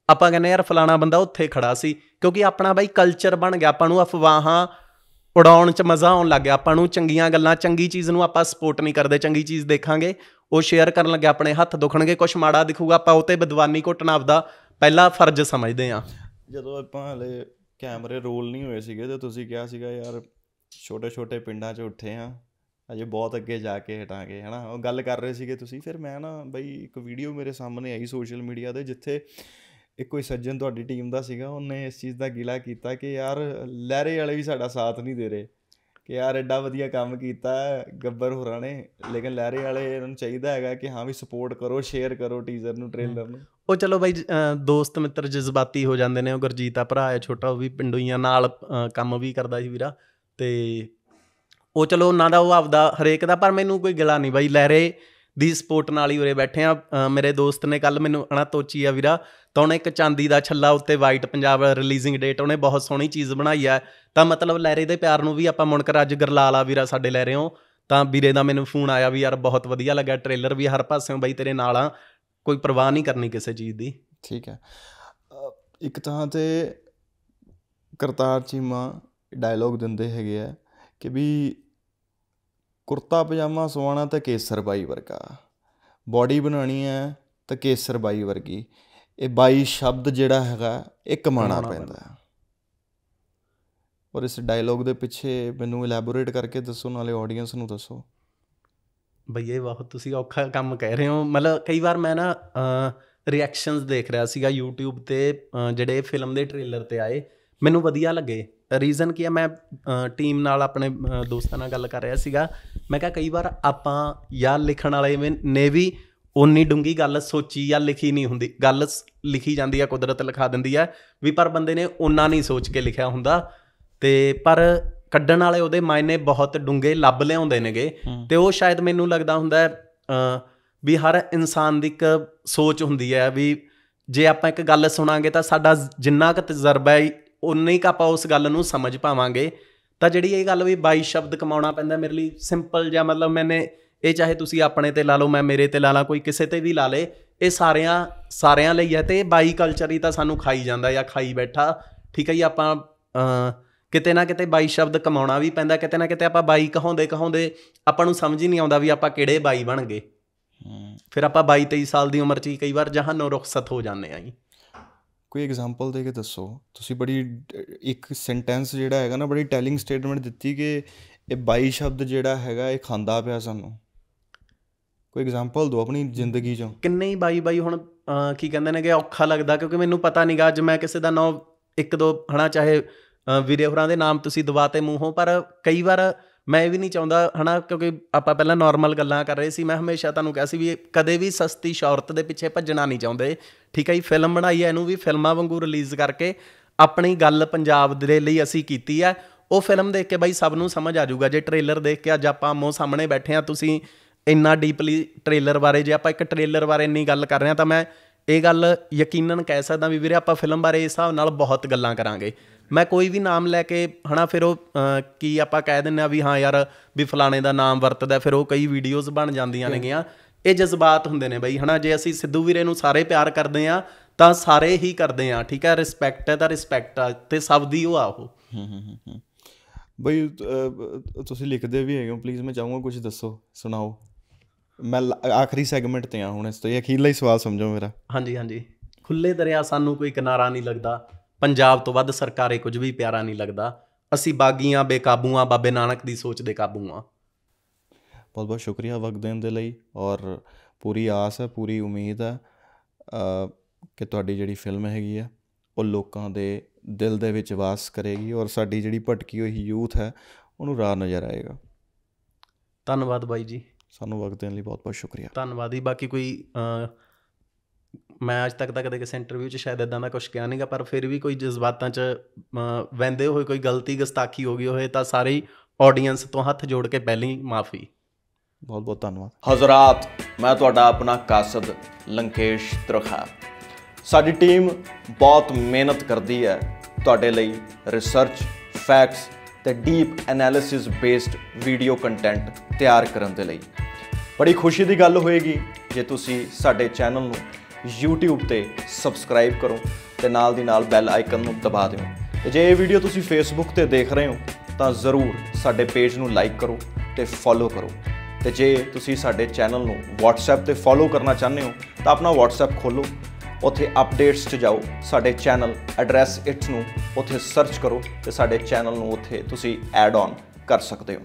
ਆਪਾਂ ਕਹਿੰਦੇ ਯਾਰ ਫਲਾਣਾ ਬੰਦਾ ਉੱਥੇ ਖੜਾ ਸੀ ਕਿਉਂਕਿ ਆਪਣਾ ਬਾਈ ਕਲਚਰ ਬਣ ਗਿਆ ਆਪਾਂ ਨੂੰ ਅਫਵਾਹਾਂ ਉਡਾਉਣ 'ਚ ਮਜ਼ਾ ਆਉਣ ਲੱਗ ਗਿਆ ਆਪਾਂ ਨੂੰ ਚੰਗੀਆਂ ਗੱਲਾਂ ਚੰਗੀ ਚੀਜ਼ ਨੂੰ ਆਪਾਂ ਸਪੋਰਟ ਨਹੀਂ ਕਰਦੇ ਚੰਗੀ ਚੀਜ਼ ਦੇਖਾਂਗੇ ਉਹ ਸ਼ੇਅਰ ਕਰਨ ਲੱਗੇ ਆਪਣੇ ਹੱਥ ਦੁਖਣਗੇ ਕੁਝ ਮਾੜਾ ਦਿਖੂਗਾ ਆਪਾਂ ਉਹ ਤੇ ਬਦਵਾਨੀ ਘਟਣਾ ਆਪਦਾ ਪਹਿਲਾ ਫਰਜ਼ ਸਮਝਦੇ ਆ ਜਦੋਂ ਆਪਾਂ ਹਲੇ ਕੈਮਰੇ ਰੋਲ ਨਹੀਂ ਹੋਏ ਸੀਗੇ ਤੇ ਤੁਸੀਂ ਕਿਹਾ ਸੀਗਾ ਯਾਰ ਛੋਟੇ ਛੋਟੇ ਪਿੰਡਾਂ 'ਚ ਉੱਠੇ ਆ ਅਜੇ ਬਹੁਤ ਅੱਗੇ ਜਾ ਕੇ ਹਟਾਂਗੇ ਹਨਾ ਉਹ ਗੱਲ ਕਰ ਰਹੇ ਸੀਗੇ ਤੁਸੀਂ ਫਿਰ ਮੈਂ ਨਾ ਬਈ ਇੱਕ ਵੀਡੀਓ ਮੇਰੇ ਸਾਹਮਣੇ ਆਈ ਸੋਸ਼ਲ ਮੀਡੀਆ ਤੇ ਜਿੱਥੇ ਇਹ ਕੋਈ ਸੱਜਣ ਤੁਹਾਡੀ ਟੀਮ ਦਾ ਸੀਗਾ ਉਹਨੇ ਇਸ ਚੀਜ਼ ਦਾ ਗਿਲਾ ਕੀਤਾ ਕਿ ਯਾਰ ਲਹਿਰੇ ਵਾਲੇ ਵੀ ਸਾਡਾ ਸਾਥ ਨਹੀਂ ਦੇ ਰਹੇ ਕਿ ਯਾਰ ਐਡਾ ਵਧੀਆ ਕੰਮ ਕੀਤਾ ਗੱਬਰ ਹੋਰਾਂ ਨੇ ਲੇਕਿਨ ਲਹਿਰੇ ਵਾਲੇ ਇਹਨਾਂ ਨੂੰ ਚਾਹੀਦਾ ਹੈਗਾ ਕਿ ਹਾਂ ਵੀ ਸਪੋਰਟ ਕਰੋ ਸ਼ੇਅਰ ਕਰੋ ਟੀਜ਼ਰ ਨੂੰ ਟ੍ਰੇਲਰ ਨੂੰ ਉਹ ਚਲੋ ਬਾਈ ਦੋਸਤ ਮਿੱਤਰ ਜਜ਼ਬਾਤੀ ਹੋ ਜਾਂਦੇ ਨੇ ਉਹ ਗੁਰਜੀਤ ਆ ਭਰਾ ਹੈ ਛੋਟਾ ਉਹ ਵੀ ਪਿੰਡੋਈਆਂ ਨਾਲ ਕੰਮ ਵੀ ਕਰਦਾ ਸੀ ਵੀਰਾ ਤੇ ਉਹ ਚਲੋ ਉਹਨਾਂ ਦਾ ਉਹ ਆਪਦਾ ਹਰੇਕ ਦਾ ਪਰ ਮੈਨੂੰ ਕੋਈ ਗਿਲਾ ਨਹੀਂ ਬਾਈ ਲਹਿਰੇ ਦੀ ਸਪੋਰਟ ਨਾਲ ਹੀ ਉਰੇ ਬੈਠੇ ਆ ਮੇਰੇ ਦੋਸਤ ਨੇ ਕੱਲ ਮੈਨੂੰ ਅਣਾ ਤੋਚੀ ਆ ਵੀਰਾ ਤਾਂ ਉਹਨੇ ਇੱਕ ਚਾਂਦੀ ਦਾ ਛੱਲਾ ਉੱਤੇ ਵਾਈਟ ਪੰਜਾਬ ਰਿਲੀਜ਼ਿੰਗ ਡੇਟ ਉਹਨੇ ਬਹੁਤ ਸੋਹਣੀ ਚੀਜ਼ ਬਣਾਈ ਆ ਤਾਂ ਮਤਲਬ ਲੈਰੇ ਦੇ ਪਿਆਰ ਨੂੰ ਵੀ ਆਪਾਂ ਮੁਣਕਰ ਅੱਜ ਆ ਵੀਰਾ ਸਾਡੇ ਲੈ ਰਹੇ ਹਾਂ ਤਾਂ ਵੀਰੇ ਦਾ ਮੈਨੂੰ ਫੋਨ ਆਇਆ ਵੀ ਯਾਰ ਬਹੁਤ ਵਧੀਆ ਲੱਗਾ ਟ੍ਰੇਲਰ ਵੀ ਹਰ ਪਾਸਿਓਂ ਬਈ ਤੇਰੇ ਨਾਲ ਆ ਕੋਈ ਪਰਵਾਹ ਨਹੀਂ ਕਰਨੀ ਕਿਸੇ ਚੀਜ਼ ਦੀ ਠੀਕ ਹੈ ਇੱਕ ਤਾਂ ਤੇ ਕਰਤਾਰ ਚੀਮਾ ਡਾਇਲੌਗ ਦਿੰਦੇ ਹੈਗੇ ਆ ਕਿ ਵੀ ਕੁਰਤਾ ਪਜਾਮਾ ਸਵਾਣਾ ਤਾਂ ਕੇਸਰ ਬਾਈ ਵਰਗਾ ਬਾਡੀ ਬਣਾਣੀ ਹੈ ਤਾਂ ਕੇਸਰ ਬਾਈ ਵਰਗੀ ਇਹ ਬਾਈ ਸ਼ਬਦ ਜਿਹੜਾ ਹੈਗਾ ਇਹ ਕਮਾਣਾ ਪੈਂਦਾ ਔਰ ਇਸ ਡਾਇਲੋਗ ਦੇ ਪਿੱਛੇ ਮੈਨੂੰ ਇਲੈਬੋਰੇਟ ਕਰਕੇ ਦੱਸੋ ਨਾਲੇ ਆਡੀਅנס ਨੂੰ ਦੱਸੋ ਬਈ ਇਹ ਬਹੁਤ ਤੁਸੀਂ ਔਖਾ ਕੰਮ ਕਹਿ ਰਹੇ ਹੋ ਮਤਲਬ ਕਈ ਵਾਰ ਮੈਂ ਨਾ ਰਿਐਕਸ਼ਨਸ ਦੇਖ ਰਿਹਾ ਸੀਗਾ YouTube ਤੇ ਜਿਹੜੇ ਫਿਲਮ ਦੇ ਟ੍ਰੇਲਰ ਤੇ ਆਏ ਮੈਨੂੰ ਵਧੀਆ ਲੱਗੇ ਰੀਜ਼ਨ ਕੀ ਹੈ ਮੈਂ ਟੀਮ ਨਾਲ ਆਪਣੇ ਦੋਸਤਾਂ ਨਾਲ ਗੱਲ ਕਰ ਰਿਹਾ ਸੀਗਾ ਮੈਂ ਕਿਹਾ ਕਈ ਵਾਰ ਆਪਾਂ ਯਾਰ ਲਿਖਣ ਵਾਲੇ ਨੇ ਵੀ ਉਨੀ ਡੂੰਗੀ ਗੱਲ ਸੋਚੀ ਜਾਂ ਲਿਖੀ ਨਹੀਂ ਹੁੰਦੀ ਗੱਲ ਲਿਖੀ ਜਾਂਦੀ ਆ ਕੁਦਰਤ ਲਿਖਾ ਦਿੰਦੀ ਆ ਵੀ ਪਰ ਬੰਦੇ ਨੇ ਉਨਾ ਨਹੀਂ ਸੋਚ ਕੇ ਲਿਖਿਆ ਹੁੰਦਾ ਤੇ ਪਰ ਕੱਢਣ ਵਾਲੇ ਉਹਦੇ ਮਾਇਨੇ ਬਹੁਤ ਡੂੰਗੇ ਲੱਭ ਲਿਆਉਂਦੇ ਨੇਗੇ ਤੇ ਉਹ ਸ਼ਾਇਦ ਮੈਨੂੰ ਲੱਗਦਾ ਹੁੰਦਾ ਵੀ ਹਰ ਇਨਸਾਨ ਦੀ ਇੱਕ ਸੋਚ ਹੁੰਦੀ ਹੈ ਵੀ ਜੇ ਆਪਾਂ ਇੱਕ ਗੱਲ ਸੁਣਾਂਗੇ ਤਾਂ ਸਾਡਾ ਜਿੰਨਾ ਕੁ ਤਜਰਬਾ ਹੈ ਉਨੇ ਹੀ ਆਪਾਂ ਉਸ ਗੱਲ ਨੂੰ ਸਮਝ ਪਾਵਾਂਗੇ ਤਾਂ ਜਿਹੜੀ ਇਹ ਗੱਲ ਵੀ 22 ਸ਼ਬਦ ਕਮਾਉਣਾ ਪੈਂਦਾ ਮੇਰੇ ਲਈ ਸਿੰਪਲ ਜਾਂ ਮਤਲਬ ਮੈਨੇ ਇਹ ਚਾਹੇ ਤੁਸੀਂ ਆਪਣੇ ਤੇ ਲਾ ਲਓ ਮੈਂ ਮੇਰੇ ਤੇ ਲਾ ਲਾਂ ਕੋਈ ਕਿਸੇ ਤੇ ਵੀ ਲਾ ਲੇ ਇਹ ਸਾਰਿਆਂ ਸਾਰਿਆਂ ਲਈ ਹੈ ਤੇ ਇਹ ਬਾਈ ਕਲਚਰ ਹੀ ਤਾਂ ਸਾਨੂੰ ਖਾਈ ਜਾਂਦਾ ਜਾਂ ਖਾਈ ਬੈਠਾ ਠੀਕ ਹੈ ਜੀ ਆਪਾਂ ਕਿਤੇ ਨਾ ਕਿਤੇ ਬਾਈ ਸ਼ਬਦ ਕਮਾਉਣਾ ਵੀ ਪੈਂਦਾ ਕਿਤੇ ਨਾ ਕਿਤੇ ਆਪਾਂ ਬਾਈ ਕਹਾਉਂਦੇ ਕਹਾਉਂਦੇ ਆਪਾਂ ਨੂੰ ਸਮਝ ਹੀ ਨਹੀਂ ਆਉਂਦਾ ਵੀ ਆਪਾਂ ਕਿਹੜੇ ਬਾਈ ਬਣ ਗਏ ਫਿਰ ਆਪਾਂ 22 23 ਸਾਲ ਦੀ ਉਮਰ 'ਚ ਹੀ ਕਈ ਵਾਰ ਜਹਾਨੋਂ ਰੁਖਸਤ ਹੋ ਜਾਂਦੇ ਆਂ ਜੀ ਕੋਈ ਐਗਜ਼ਾਮਪਲ ਦੇ ਕੇ ਦੱਸੋ ਤੁਸੀਂ ਬੜੀ ਇੱਕ ਸੈਂਟੈਂਸ ਜਿਹੜਾ ਹੈਗਾ ਨਾ ਬੜੀ ਟੈਲਿੰਗ ਸਟੇਟਮੈਂਟ ਦਿੱਤੀ ਕਿ ਇਹ ਬਾਈ ਸ਼ਬਦ ਜਿਹੜਾ ਹੈਗਾ ਇਹ ਖਾਂਦਾ ਪਿਆ ਸਾਨੂੰ ਕੋਈ ਐਗਜ਼ਾਮਪਲ ਦਿਓ ਆਪਣੀ ਜ਼ਿੰਦਗੀ ਚੋਂ ਕਿੰਨੇ ਹੀ ਬਾਈ ਬਾਈ ਹੁਣ ਕੀ ਕਹਿੰਦੇ ਨੇ ਕਿ ਔਖਾ ਲੱਗਦਾ ਕਿਉਂਕਿ ਮੈਨੂੰ ਪਤਾ ਨਹੀਂਗਾ ਅੱਜ ਮੈਂ ਕਿਸੇ ਦਾ ਨਾਮ ਇੱਕ ਦੋ ਹਣਾ ਚਾਹੇ ਵੀਰੇ ਹੋਰਾਂ ਦੇ ਨਾਮ ਤੁਸੀਂ ਦਵਾਤੇ ਮੂੰਹੋਂ ਪਰ ਕਈ ਵਾਰ ਮੈਂ ਇਹ ਵੀ ਨਹੀਂ ਚਾਹੁੰਦਾ ਹਨਾ ਕਿਉਂਕਿ ਆਪਾਂ ਪਹਿਲਾਂ ਨਾਰਮਲ ਗੱਲਾਂ ਕਰ ਰਹੇ ਸੀ ਮੈਂ ਹਮੇਸ਼ਾ ਤੁਹਾਨੂੰ ਕਿਹਾ ਸੀ ਵੀ ਕਦੇ ਵੀ ਸਸਤੀ ਸ਼ੌਹਰਤ ਦੇ ਪਿੱਛੇ ਭੱਜਣਾ ਨਹੀਂ ਚਾਹੁੰਦੇ ਠੀਕ ਹੈ ਜੀ ਫਿਲਮ ਬਣਾਈ ਹੈ ਇਹਨੂੰ ਵੀ ਫਿਲਮਾਂ ਵਾਂਗੂ ਰਿਲੀਜ਼ ਕਰਕੇ ਆਪਣੀ ਗੱਲ ਪੰਜਾਬ ਦੇ ਲਈ ਅਸੀਂ ਕੀਤੀ ਹੈ ਉਹ ਫਿਲਮ ਦੇਖ ਕੇ ਬਾਈ ਸਭ ਨੂੰ ਸਮਝ ਆ ਜਾਊਗਾ ਜੇ ਟ੍ਰੇਲਰ ਦੇਖ ਕੇ ਅੱਜ ਆਪਾਂ ਮੋ ਸਾਹਮਣੇ ਬੈਠੇ ਆ ਤੁਸੀਂ ਇੰਨਾ ਡੀਪਲੀ ਟ੍ਰੇਲਰ ਬਾਰੇ ਜੇ ਆਪਾਂ ਇੱਕ ਟ੍ਰੇਲਰ ਬਾਰੇ ਇੰਨੀ ਗੱਲ ਕਰ ਰਹੇ ਆ ਤਾਂ ਮੈਂ ਇਹ ਗੱਲ ਯਕੀਨਨ ਕਹਿ ਸਕਦਾ ਵੀ ਵੀਰੇ ਆਪਾਂ ਫਿਲਮ ਬਾਰੇ ਇਸ ਹਿਸਾਬ ਨਾਲ ਬਹੁਤ ਗੱਲਾਂ ਕਰਾਂਗੇ ਮੈਂ ਕੋਈ ਵੀ ਨਾਮ ਲੈ ਕੇ ਹਨਾ ਫਿਰ ਉਹ ਕੀ ਆਪਾਂ ਕਹਿ ਦਿੰਨੇ ਆ ਵੀ ਹਾਂ ਯਾਰ ਵੀ ਫਲਾਣੇ ਦਾ ਨਾਮ ਵਰਤਦਾ ਫਿਰ ਉਹ ਕਈ ਵੀਡੀਓਜ਼ ਬਣ ਜਾਂਦੀਆਂ ਨੇਗੀਆਂ ਇਹ ਜਜ਼ਬਾਤ ਹੁੰਦੇ ਨੇ ਬਈ ਹਨਾ ਜੇ ਅਸੀਂ ਸਿੱਧੂ ਵੀਰੇ ਨੂੰ ਸਾਰੇ ਪਿਆਰ ਕਰਦੇ ਆ ਤਾਂ ਸਾਰੇ ਹੀ ਕਰਦੇ ਆ ਠੀਕ ਹੈ ਰਿਸਪੈਕਟ ਹੈ ਤਾਂ ਰਿਸਪੈਕਟ ਆ ਤੇ ਸਭ ਦੀ ਉਹ ਆ ਉਹ ਬਈ ਤੁਸੀਂ ਲਿਖਦੇ ਵੀ ਹੈਗੇ ਹੋ ਪਲੀਜ਼ ਮੈਂ ਚਾਹੂੰਗਾ ਕੁਝ ਦੱਸੋ ਸੁਣਾਓ ਮੈਂ ਆਖਰੀ ਸੈਗਮੈਂਟ ਤੇ ਆ ਹੁਣ ਇਸ ਤੋਂ ਇਹ ਅਖੀਰਲਾ ਹੀ ਸਵਾਲ ਸਮਝੋ ਮੇਰਾ ਹਾਂਜੀ ਹਾਂਜੀ ਖੁੱਲੇ ਦਰਿਆ ਸਾਨੂੰ ਕੋਈ ਕਿਨਾਰਾ ਨਹੀਂ ਲੱਗਦਾ ਪੰਜਾਬ ਤੋਂ ਵੱਧ ਸਰਕਾਰੇ ਕੁਝ ਵੀ ਪਿਆਰਾ ਨਹੀਂ ਲੱਗਦਾ ਅਸੀਂ ਬਾਗੀਆਂ ਬੇਕਾਬੂਆਂ ਬਾਬੇ ਨਾਨਕ ਦੀ ਸੋਚ ਦੇ ਕਾਬੂ ਆ ਬਹੁਤ ਬਹੁਤ ਸ਼ੁਕਰੀਆ ਵਕਤ ਦੇਣ ਦੇ ਲਈ ਔਰ ਪੂਰੀ ਆਸ ਹੈ ਪੂਰੀ ਉਮੀਦ ਹੈ ਕਿ ਤੁਹਾਡੀ ਜਿਹੜੀ ਫਿਲਮ ਹੈਗੀ ਆ ਉਹ ਲੋਕਾਂ ਦੇ ਦਿਲ ਦੇ ਵਿੱਚ ਵਾਸ ਕਰੇਗੀ ਔਰ ਸਾਡੀ ਜਿਹੜੀ ਭਟਕੀ ਹੋਈ ਯੂਥ ਹੈ ਉਹਨੂੰ ਰਾਹ ਨਜ਼ਰ ਆਏਗਾ ਧੰਨਵਾਦ ਬਾਈ ਜੀ ਸਾਨੂੰ ਵਕਤ ਦੇਣ ਲਈ ਬਹੁਤ ਬਹੁਤ ਸ਼ੁਕਰੀਆ ਧੰਨਵਾਦੀ ਬਾਕੀ ਕੋਈ ਮੈਂ ਅੱਜ ਤੱਕ ਤਾਂ ਕਦੇ ਕਿਸੇ ਇੰਟਰਵਿਊ 'ਚ ਸ਼ਾਇਦ ਇਦਾਂ ਦਾ ਕੁਝ ਕਿਹਾ ਨਹੀਂਗਾ ਪਰ ਫਿਰ ਵੀ ਕੋਈ ਜਜ਼ਬਾਤਾਂ 'ਚ ਵੈਂਦੇ ਹੋਏ ਕੋਈ ਗਲਤੀ ਗਸਤਾਖੀ ਹੋ ਗਈ ਹੋਏ ਤਾਂ ਸਾਰੇ ਆਡੀਅנס ਤੋਂ ਹੱਥ ਜੋੜ ਕੇ ਪਹਿਲੀ ਮਾਫੀ ਬਹੁਤ ਬਹੁਤ ਧੰਨਵਾਦ ਹਜ਼ਰਤ ਮੈਂ ਤੁਹਾਡਾ ਆਪਣਾ ਕਾਸਦ ਲੰਕੇਸ਼ ਤਰਖਾ ਸਾਡੀ ਟੀਮ ਬਹੁਤ ਮਿਹਨਤ ਕਰਦੀ ਹੈ ਤੁਹਾਡੇ ਲਈ ਰਿਸਰਚ ਫੈਕਟਸ ਤੇ deep analysis based video content ਤਿਆਰ ਕਰਨ ਦੇ ਲਈ ਬੜੀ ਖੁਸ਼ੀ ਦੀ ਗੱਲ ਹੋਏਗੀ ਜੇ ਤੁਸੀਂ ਸਾਡੇ ਚੈਨਲ ਨੂੰ YouTube ਤੇ ਸਬਸਕ੍ਰਾਈਬ ਕਰੋ ਤੇ ਨਾਲ ਦੀ ਨਾਲ ਬੈਲ ਆਈਕਨ ਨੂੰ ਦਬਾ ਦਿਓ ਤੇ ਜੇ ਇਹ ਵੀਡੀਓ ਤੁਸੀਂ Facebook ਤੇ ਦੇਖ ਰਹੇ ਹੋ ਤਾਂ ਜ਼ਰੂਰ ਸਾਡੇ ਪੇਜ ਨੂੰ ਲਾਈਕ ਕਰੋ ਤੇ ਫੋਲੋ ਕਰੋ ਤੇ ਜੇ ਤੁਸੀਂ ਸਾਡੇ ਚੈਨਲ ਨੂੰ WhatsApp ਤੇ ਫੋਲੋ ਕਰਨਾ ਚਾਹੁੰਦੇ ਹੋ ਤਾਂ ਆਪਣਾ WhatsApp ਖੋਲੋ ਉੱਥੇ ਅਪਡੇਟਸ 'ਚ ਜਾਓ ਸਾਡੇ ਚੈਨਲ ਐਡਰੈਸ ਇਟਸ ਨੂੰ ਉੱਥੇ ਸਰਚ ਕਰੋ ਤੇ ਸਾਡੇ ਚੈਨਲ ਨੂੰ ਉੱਥੇ ਤੁਸੀਂ ਐਡ ਆਨ ਕਰ ਸਕਦੇ ਹੋ